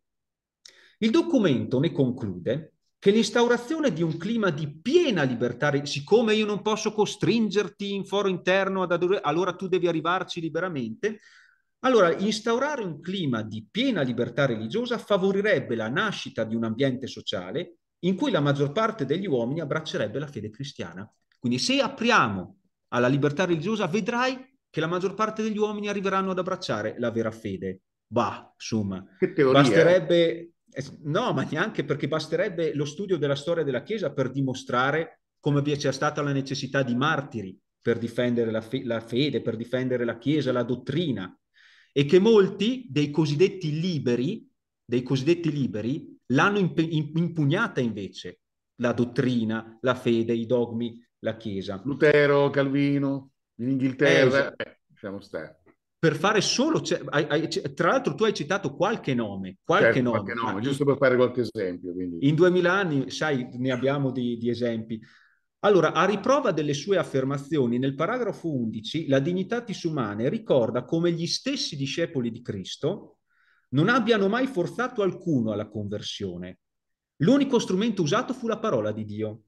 il documento ne conclude che l'instaurazione di un clima di piena libertà, siccome io non posso costringerti in foro interno ad adorare, allora tu devi arrivarci liberamente, allora instaurare un clima di piena libertà religiosa favorirebbe la nascita di un ambiente sociale in cui la maggior parte degli uomini abbraccerebbe la fede cristiana. Quindi se apriamo alla libertà religiosa vedrai che la maggior parte degli uomini arriveranno ad abbracciare la vera fede. Bah, insomma, basterebbe... Eh, no, ma neanche perché basterebbe lo studio della storia della Chiesa per dimostrare come c'è stata la necessità di martiri per difendere la, fe- la fede, per difendere la Chiesa, la dottrina, e che molti dei cosiddetti liberi, dei cosiddetti liberi l'hanno imp- impugnata invece, la dottrina, la fede, i dogmi, la Chiesa. Lutero, Calvino. In eh, Inghilterra eh, siamo stati. Per fare solo, cioè, hai, hai, cioè, tra l'altro tu hai citato qualche nome, qualche certo, nome, qualche nome giusto per fare qualche esempio. Quindi. In 2000 anni, sai, ne abbiamo di, di esempi. Allora, a riprova delle sue affermazioni, nel paragrafo 11, la Dignitatis Humanae ricorda come gli stessi discepoli di Cristo non abbiano mai forzato alcuno alla conversione. L'unico strumento usato fu la parola di Dio.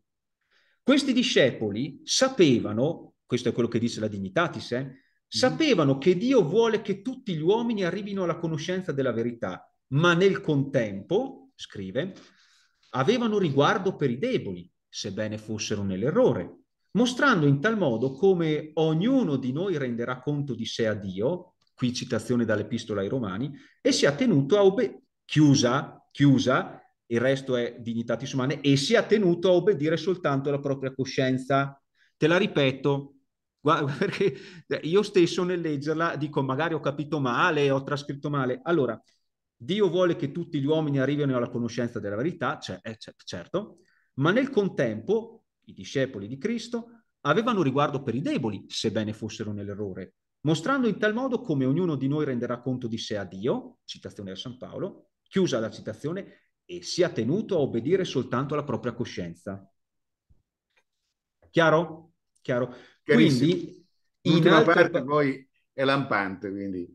Questi discepoli sapevano questo è quello che dice la Dignitatis, eh? Mhm. sapevano che Dio vuole che tutti gli uomini arrivino alla conoscenza della verità, ma nel contempo, scrive, avevano riguardo per i deboli, sebbene fossero nell'errore, mostrando in tal modo come ognuno di noi renderà conto di sé a Dio, qui citazione dall'Epistola ai Romani, e si è tenuto a obbedire, chiusa, chiusa, il resto è dignitatis umane, e si è tenuto a obbedire soltanto alla propria coscienza. Te la ripeto, Guarda, perché eh, io stesso nel leggerla dico magari ho capito male, ho trascritto male. Allora, Dio vuole che tutti gli uomini arrivino alla conoscenza della verità, cioè, eh, certo, ma nel contempo i discepoli di Cristo avevano riguardo per i deboli, sebbene fossero nell'errore, mostrando in tal modo come ognuno di noi renderà conto di sé a Dio, citazione da San Paolo, chiusa la citazione, e sia tenuto a obbedire soltanto alla propria coscienza. Chiaro? Chiaro. Quindi, in altre... parte poi è lampante. Quindi.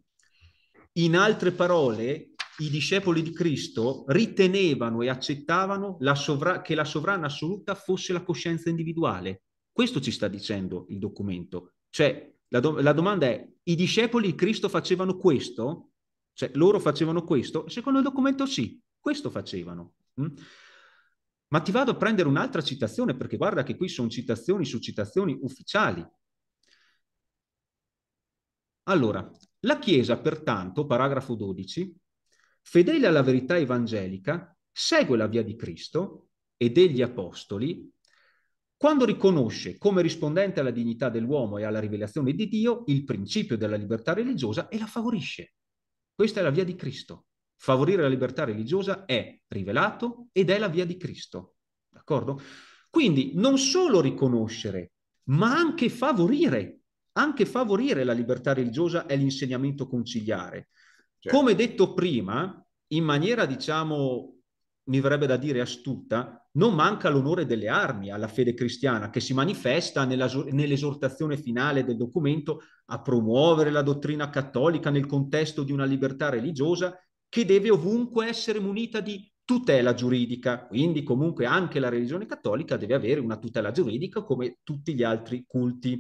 In altre parole, i discepoli di Cristo ritenevano e accettavano la sovra- che la sovrana assoluta fosse la coscienza individuale. Questo ci sta dicendo il documento. Cioè, la, do- la domanda è, i discepoli di Cristo facevano questo? Cioè, loro facevano questo? Secondo il documento sì, questo facevano. Mm? Ma ti vado a prendere un'altra citazione, perché guarda che qui sono citazioni su citazioni ufficiali. Allora, la Chiesa, pertanto, paragrafo 12, fedele alla verità evangelica, segue la via di Cristo e degli Apostoli quando riconosce come rispondente alla dignità dell'uomo e alla rivelazione di Dio il principio della libertà religiosa e la favorisce. Questa è la via di Cristo. Favorire la libertà religiosa è rivelato ed è la via di Cristo. D'accordo? Quindi non solo riconoscere, ma anche favorire, anche favorire la libertà religiosa è l'insegnamento conciliare. Certo. Come detto prima, in maniera diciamo mi verrebbe da dire astuta, non manca l'onore delle armi alla fede cristiana che si manifesta nell'esortazione finale del documento a promuovere la dottrina cattolica nel contesto di una libertà religiosa che deve ovunque essere munita di tutela giuridica, quindi comunque anche la religione cattolica deve avere una tutela giuridica come tutti gli altri culti,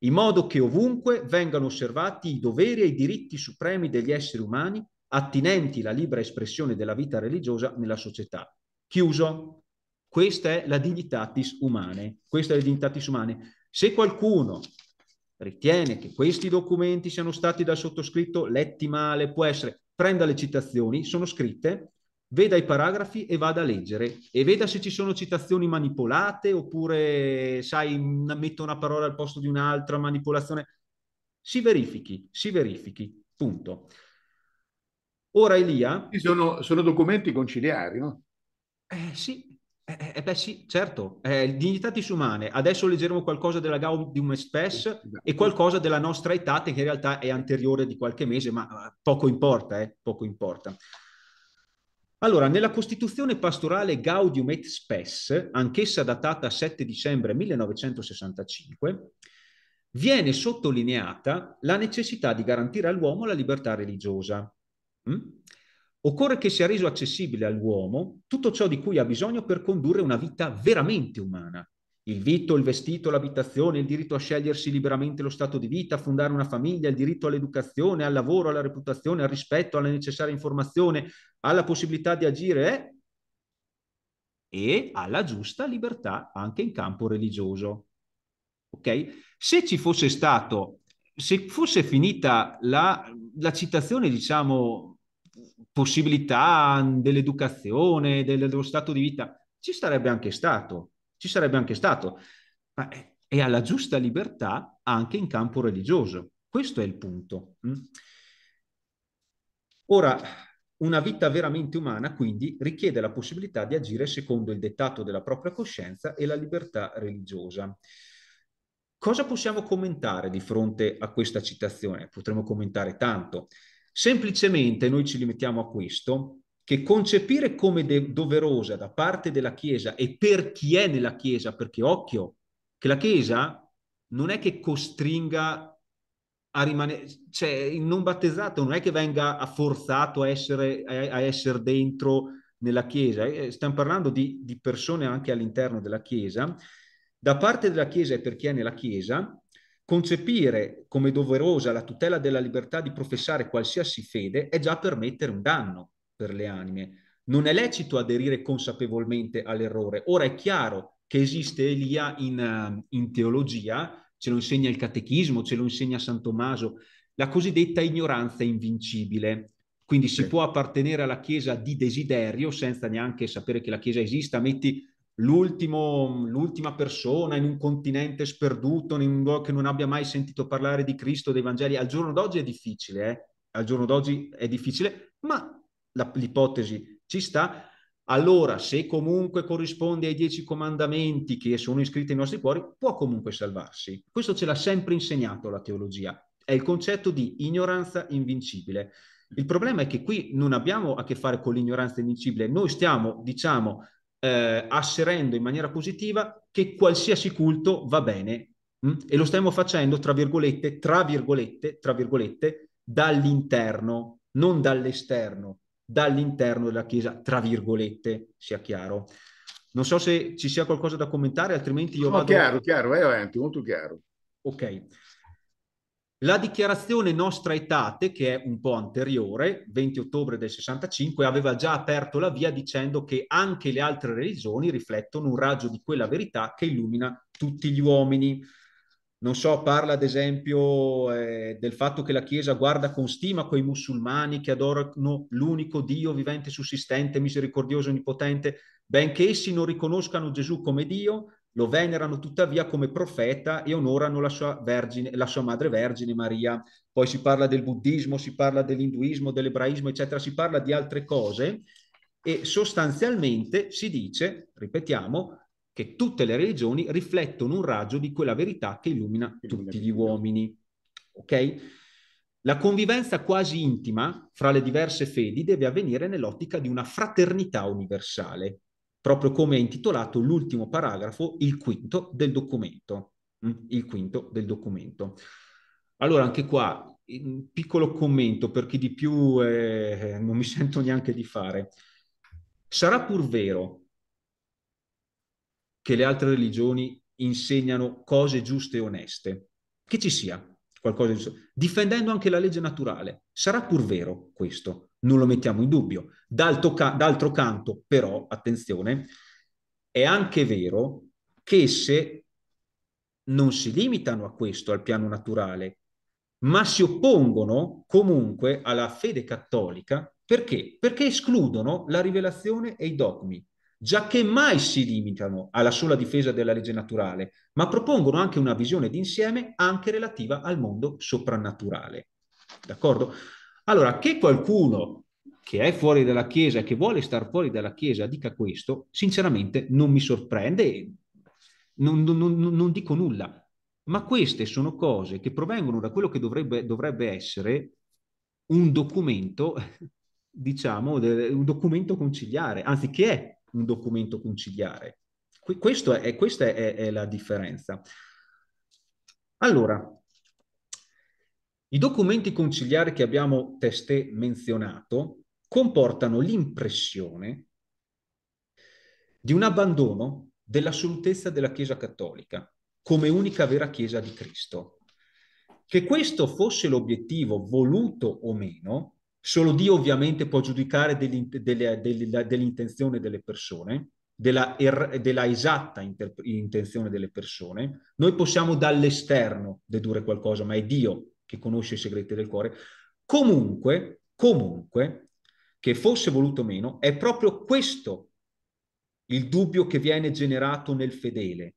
in modo che ovunque vengano osservati i doveri e i diritti supremi degli esseri umani attinenti alla libera espressione della vita religiosa nella società. Chiuso. Questa è la dignitatis umane. Questa è la dignitatis umane. Se qualcuno ritiene che questi documenti siano stati dal sottoscritto letti male, può essere prenda le citazioni, sono scritte, veda i paragrafi e vada a leggere e veda se ci sono citazioni manipolate oppure, sai, metto una parola al posto di un'altra, manipolazione. Si verifichi, si verifichi, punto. Ora Elia... Sono, sono documenti conciliari, no? Eh sì, eh, eh, eh, beh sì, certo, eh, dignitatis umane. Adesso leggeremo qualcosa della Gaudium Spes esatto. e qualcosa della nostra età, che in realtà è anteriore di qualche mese, ma eh, poco importa, eh, poco importa. Allora, nella Costituzione pastorale Gaudium et Spes, anch'essa datata 7 dicembre 1965, viene sottolineata la necessità di garantire all'uomo la libertà religiosa. Mm? Occorre che sia reso accessibile all'uomo tutto ciò di cui ha bisogno per condurre una vita veramente umana. Il vitto, il vestito, l'abitazione, il diritto a scegliersi liberamente lo stato di vita, a fondare una famiglia, il diritto all'educazione, al lavoro, alla reputazione, al rispetto, alla necessaria informazione, alla possibilità di agire eh? e alla giusta libertà anche in campo religioso. Ok? Se ci fosse stato, se fosse finita la, la citazione, diciamo, possibilità mm, dell'educazione, del, dello stato di vita, ci sarebbe anche stato, ci sarebbe anche stato, ma è alla giusta libertà anche in campo religioso. Questo è il punto. Mm. Ora, una vita veramente umana quindi richiede la possibilità di agire secondo il dettato della propria coscienza e la libertà religiosa. Cosa possiamo commentare di fronte a questa citazione? Potremmo commentare tanto. Semplicemente noi ci limitiamo a questo, che concepire come de- doverosa da parte della Chiesa e per chi è nella Chiesa, perché occhio, che la Chiesa non è che costringa a rimanere, cioè il non battezzato non è che venga forzato a essere, a, a essere dentro nella Chiesa, eh, stiamo parlando di, di persone anche all'interno della Chiesa, da parte della Chiesa e per chi è nella Chiesa, Concepire come doverosa la tutela della libertà di professare qualsiasi fede è già permettere un danno per le anime. Non è lecito aderire consapevolmente all'errore. Ora è chiaro che esiste Elia in, eh, in teologia, ce lo insegna il catechismo, ce lo insegna San Tommaso, la cosiddetta ignoranza invincibile. Quindi okay. si può appartenere alla Chiesa di desiderio senza neanche sapere che la Chiesa esista, metti l'ultima persona in un continente sperduto, in un luogo che non abbia mai sentito parlare di Cristo, dei Vangeli, al giorno d'oggi è difficile, eh? al giorno d'oggi è difficile, ma la, l'ipotesi ci sta. Allora, se comunque corrisponde ai dieci comandamenti che sono iscritti nei nostri cuori, può comunque salvarsi. Questo ce l'ha sempre insegnato la teologia. È il concetto di ignoranza invincibile. Il problema è che qui non abbiamo a che fare con l'ignoranza invincibile, noi stiamo, diciamo, eh, asserendo in maniera positiva che qualsiasi culto va bene mh? Mm? e lo stiamo facendo tra virgolette, tra virgolette, tra virgolette, dall'interno, non dall'esterno, dall'interno della Chiesa, tra virgolette, sia chiaro. Non so se ci sia qualcosa da commentare, altrimenti io no, vado... chiaro, chiaro, vai avanti, molto chiaro. Ok. La dichiarazione Nostra Etate, che è un po' anteriore, 20 ottobre del 65, aveva già aperto la via dicendo che anche le altre religioni riflettono un raggio di quella verità che illumina tutti gli uomini. Non so, parla ad esempio eh, del fatto che la Chiesa guarda con stima quei musulmani che adorano l'unico Dio vivente, sussistente, misericordioso e onnipotente, benché essi non riconoscano Gesù come Dio, lo venerano tuttavia come profeta e onorano la sua, vergine, la sua madre vergine Maria. Poi si parla del buddismo, si parla dell'induismo, dell'ebraismo, eccetera, si parla di altre cose e sostanzialmente si dice, ripetiamo, che tutte le religioni riflettono un raggio di quella verità che illumina tutti gli uomini. Ok? La convivenza quasi intima fra le diverse fedi deve avvenire nell'ottica di una fraternità universale, proprio come è intitolato l'ultimo paragrafo, il quinto del documento. Mm, il quinto del documento. Allora, anche qua, un piccolo commento per chi di più eh, eh non mi sento neanche di fare. Sarà pur vero che le altre religioni insegnano cose giuste e oneste, che ci sia qualcosa di giusto, difendendo anche la legge naturale. Sarà pur vero questo, non lo mettiamo in dubbio. D'altro, ca- d'altro canto, però, attenzione, è anche vero che esse non si limitano a questo, al piano naturale, ma si oppongono comunque alla fede cattolica perché? Perché escludono la rivelazione e i dogmi, già che mai si limitano alla sola difesa della legge naturale, ma propongono anche una visione d'insieme anche relativa al mondo soprannaturale. D'accordo? Allora, che qualcuno che è fuori dalla Chiesa, che vuole stare fuori dalla Chiesa, dica questo, sinceramente non mi sorprende, non, non, non, non dico nulla. Ma queste sono cose che provengono da quello che dovrebbe, dovrebbe essere un documento, diciamo, un documento conciliare, anzi che è un documento conciliare. È, questa è, è la differenza. Allora, i documenti conciliari che abbiamo testé menzionato comportano l'impressione di un abbandono dell'assolutezza della Chiesa cattolica come unica vera Chiesa di Cristo. Che questo fosse l'obiettivo, voluto o meno, solo Dio ovviamente può giudicare dell'intenzione delle persone, della, er, della esatta inter, intenzione delle persone, noi possiamo dall'esterno dedurre qualcosa, ma è Dio che conosce i segreti del cuore, comunque, comunque, che fosse voluto meno, è proprio questo il dubbio che viene generato nel fedele.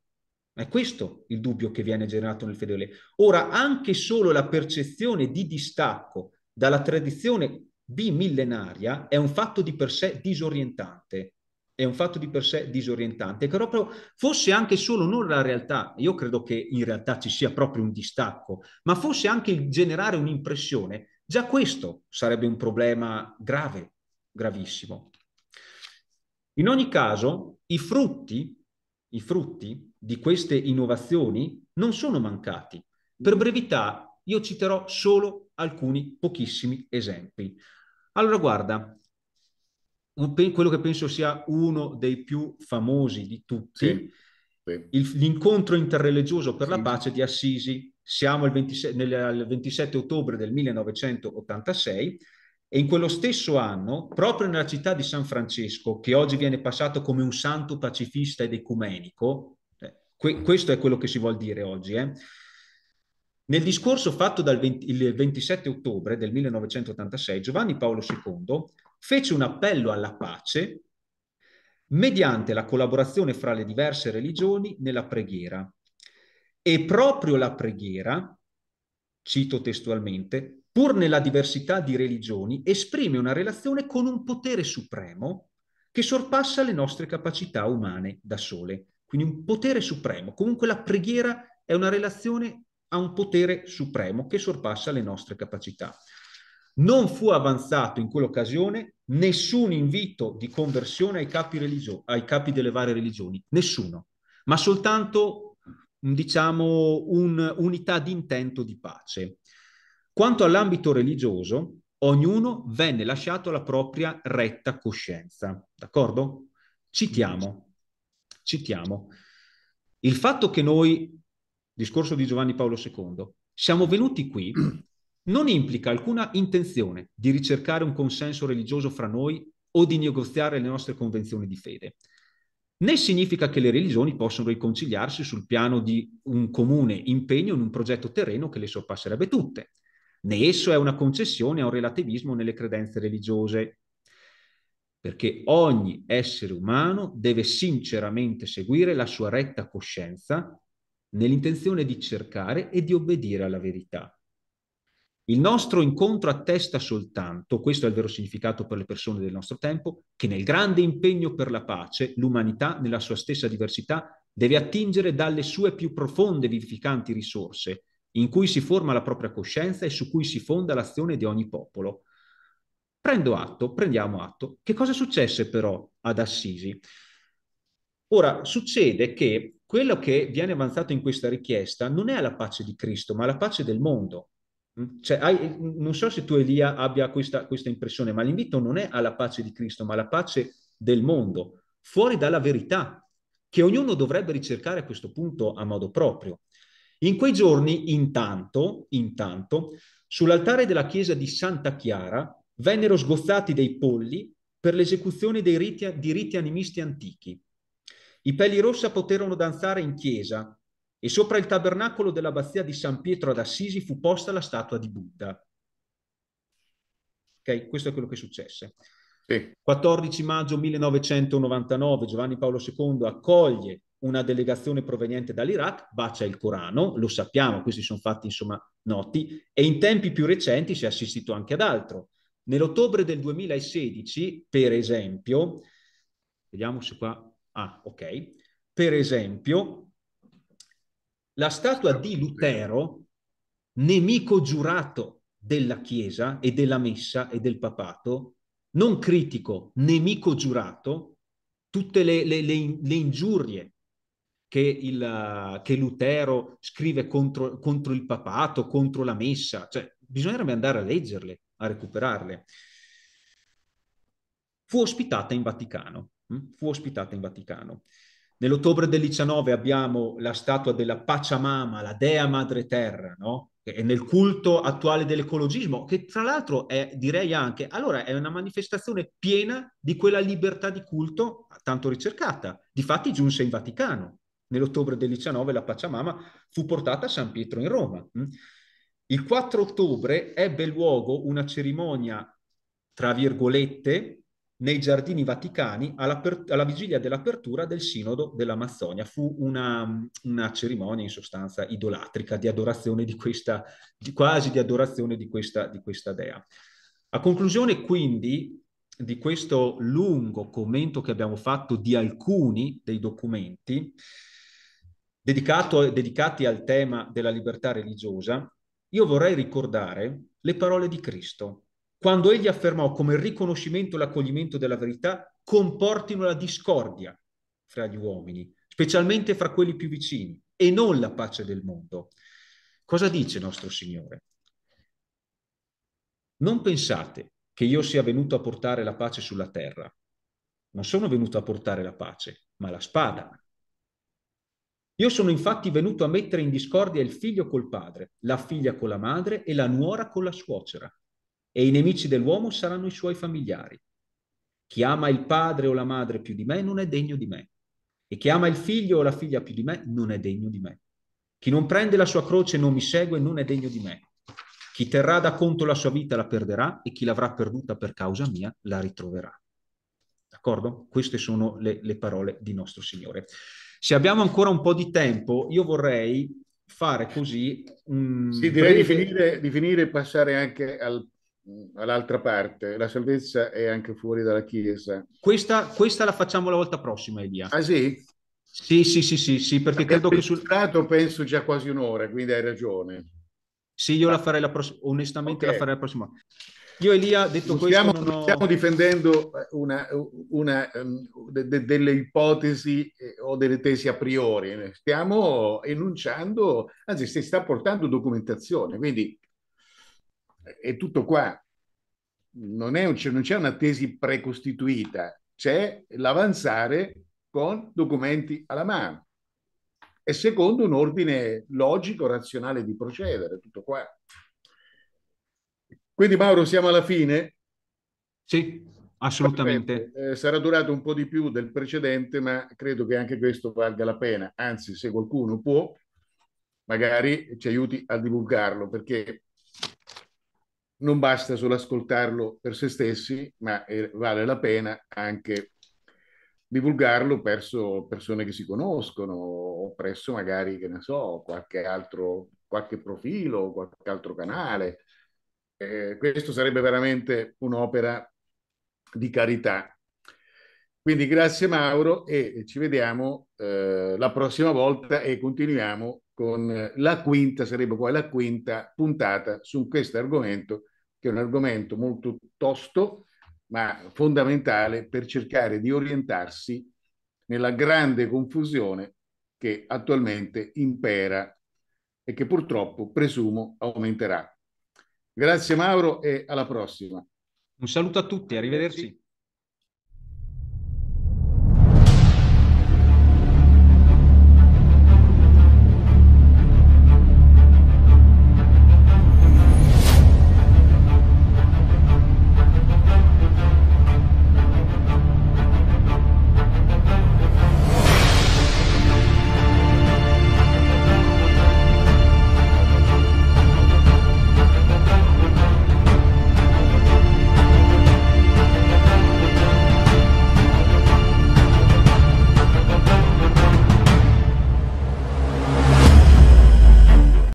È questo il dubbio che viene generato nel fedele. Ora, anche solo la percezione di distacco dalla tradizione bimillenaria è un fatto di per sé disorientante è un fatto di per sé disorientante, che proprio fosse anche solo non la realtà, io credo che in realtà ci sia proprio un distacco, ma fosse anche il generare un'impressione, già questo sarebbe un problema grave, gravissimo. In ogni caso, i frutti, i frutti di queste innovazioni non sono mancati. Per brevità io citerò solo alcuni pochissimi esempi. Allora guarda, un, quello che penso sia uno dei più famosi di tutti, sì, Il, l'incontro interreligioso per sì. la pace di Assisi. Siamo il 26, nel, il 27 ottobre del 1986 e in quello stesso anno, proprio nella città di San Francesco, che oggi viene passato come un santo pacifista ed ecumenico, eh, que- questo è quello che si vuol dire oggi, eh, nel discorso fatto 20, il 27 ottobre del 1986, Giovanni Paolo II fece un appello alla pace mediante la collaborazione fra le diverse religioni nella preghiera. E proprio la preghiera, cito testualmente, pur nella diversità di religioni, esprime una relazione con un potere supremo che sorpassa le nostre capacità umane da sole. Quindi un potere supremo. Comunque la preghiera è una relazione a un potere supremo che sorpassa le nostre capacità. Non fu avanzato in quell'occasione nessun invito di conversione ai capi, religio- ai capi delle varie religioni, nessuno, ma soltanto diciamo un'unità di intento di pace. Quanto all'ambito religioso, ognuno venne lasciato alla propria retta coscienza, d'accordo? Citiamo, citiamo. Il fatto che noi, discorso di Giovanni Paolo II, siamo venuti qui non implica alcuna intenzione di ricercare un consenso religioso fra noi o di negoziare le nostre convenzioni di fede, né significa che le religioni possono riconciliarsi sul piano di un comune impegno in un progetto terreno che le sorpasserebbe tutte, né esso è una concessione a un relativismo nelle credenze religiose, perché ogni essere umano deve sinceramente seguire la sua retta coscienza nell'intenzione di cercare e di obbedire alla verità. Il nostro incontro attesta soltanto, questo è il vero significato per le persone del nostro tempo, che nel grande impegno per la pace l'umanità, nella sua stessa diversità, deve attingere dalle sue più profonde vivificanti risorse, in cui si forma la propria coscienza e su cui si fonda l'azione di ogni popolo. Prendo atto, prendiamo atto, che cosa successe però ad Assisi? Ora, succede che quello che viene avanzato in questa richiesta non è alla pace di Cristo, ma alla pace del mondo. Mm? Cioè, hai, non so se tu Elia abbia questa, questa, impressione, ma l'invito non è alla pace di Cristo, ma alla pace del mondo, fuori dalla verità, che ognuno dovrebbe ricercare a questo punto a modo proprio. In quei giorni, intanto, intanto sull'altare della chiesa di Santa Chiara vennero sgozzati dei polli per l'esecuzione dei riti, di riti animisti antichi. I pelli rossa poterono danzare in chiesa, e sopra il tabernacolo dell'abbazia di San Pietro ad Assisi fu posta la statua di Buddha. Ok, Questo è quello che successe. Sì. 14 maggio 1999 Giovanni Paolo II accoglie una delegazione proveniente dall'Iraq, bacia il Corano, lo sappiamo, questi sono fatti insomma noti, e in tempi più recenti si è assistito anche ad altro. Nell'ottobre del 2016, per esempio, vediamo se qua, ah ok, per esempio la statua di Lutero, nemico giurato della Chiesa e della Messa e del Papato, non critico, nemico giurato, tutte le, le, le, le ingiurie che, il, che, Lutero scrive contro, contro, il papato, contro la messa, cioè bisognerebbe andare a leggerle, a recuperarle. Fu ospitata in Vaticano, mm? fu ospitata in Vaticano. Nell'ottobre del 19 abbiamo la statua della Pachamama, la dea madre terra, no? Che nel culto attuale dell'ecologismo, che tra l'altro è, direi anche, allora è una manifestazione piena di quella libertà di culto tanto ricercata. Difatti giunse in Vaticano. Nell'ottobre del 19 la Pachamama fu portata a San Pietro in Roma. Mm? Il 4 ottobre ebbe luogo una cerimonia, tra virgolette, nei giardini vaticani alla, per, alla vigilia dell'apertura del sinodo dell'Amazzonia. Fu una, una, cerimonia in sostanza idolatrica di adorazione di questa, di, quasi di adorazione di questa, di questa dea. A conclusione quindi di questo lungo commento che abbiamo fatto di alcuni dei documenti dedicato, dedicati al tema della libertà religiosa, io vorrei ricordare le parole di Cristo quando egli affermò come il riconoscimento e l'accoglimento della verità comportino la discordia fra gli uomini, specialmente fra quelli più vicini, e non la pace del mondo. Cosa dice nostro Signore? Non pensate che io sia venuto a portare la pace sulla terra. Non sono venuto a portare la pace, ma la spada. Io sono infatti venuto a mettere in discordia il figlio col padre, la figlia con la madre e la nuora con la suocera e i nemici dell'uomo saranno i suoi familiari. Chi ama il padre o la madre più di me non è degno di me, e chi ama il figlio o la figlia più di me non è degno di me. Chi non prende la sua croce e non mi segue non è degno di me. Chi terrà da conto la sua vita la perderà e chi l'avrà perduta per causa mia la ritroverà. D'accordo? Queste sono le, le parole di nostro Signore. Se abbiamo ancora un po' di tempo, io vorrei fare così. Um, sì, direi breve... di, finire, di finire e passare anche al, all'altra parte, la salvezza è anche fuori dalla Chiesa. Questa, questa la facciamo la volta prossima, Elia. Ah sì? Sì, sì, sì, sì, sì perché Abbiamo credo che sul... stato penso già quasi un'ora, quindi hai ragione. Sì, io la farei la prossima, onestamente okay. la farei la prossima. Io Elia, detto non questo... Non ho... stiamo difendendo eh, una, una ehm, de, de, delle ipotesi eh, o delle tesi a priori, stiamo enunciando, anzi si sta portando documentazione, quindi è tutto qua. Non, è un, non c'è una tesi precostituita, c'è l'avanzare con documenti alla mano e secondo un ordine logico, razionale di procedere, tutto qua. Quindi Mauro, siamo alla fine? Sì, assolutamente. Eh, sarà durato un po' di più del precedente, ma credo che anche questo valga la pena. Anzi, se qualcuno può, magari ci aiuti a divulgarlo, perché non basta solo ascoltarlo per se stessi, ma eh, vale la pena anche divulgarlo presso persone che si conoscono o presso magari, che ne so, qualche altro qualche profilo, qualche altro canale. Eh, questo sarebbe veramente un'opera di carità. Quindi grazie Mauro e ci vediamo eh, la prossima volta e continuiamo con eh, la quinta, sarebbe poi la quinta puntata su questo argomento, che è un argomento molto tosto, ma fondamentale per cercare di orientarsi nella grande confusione che attualmente impera e che purtroppo presumo aumenterà. Grazie Mauro e alla prossima. Un saluto a tutti, arrivederci.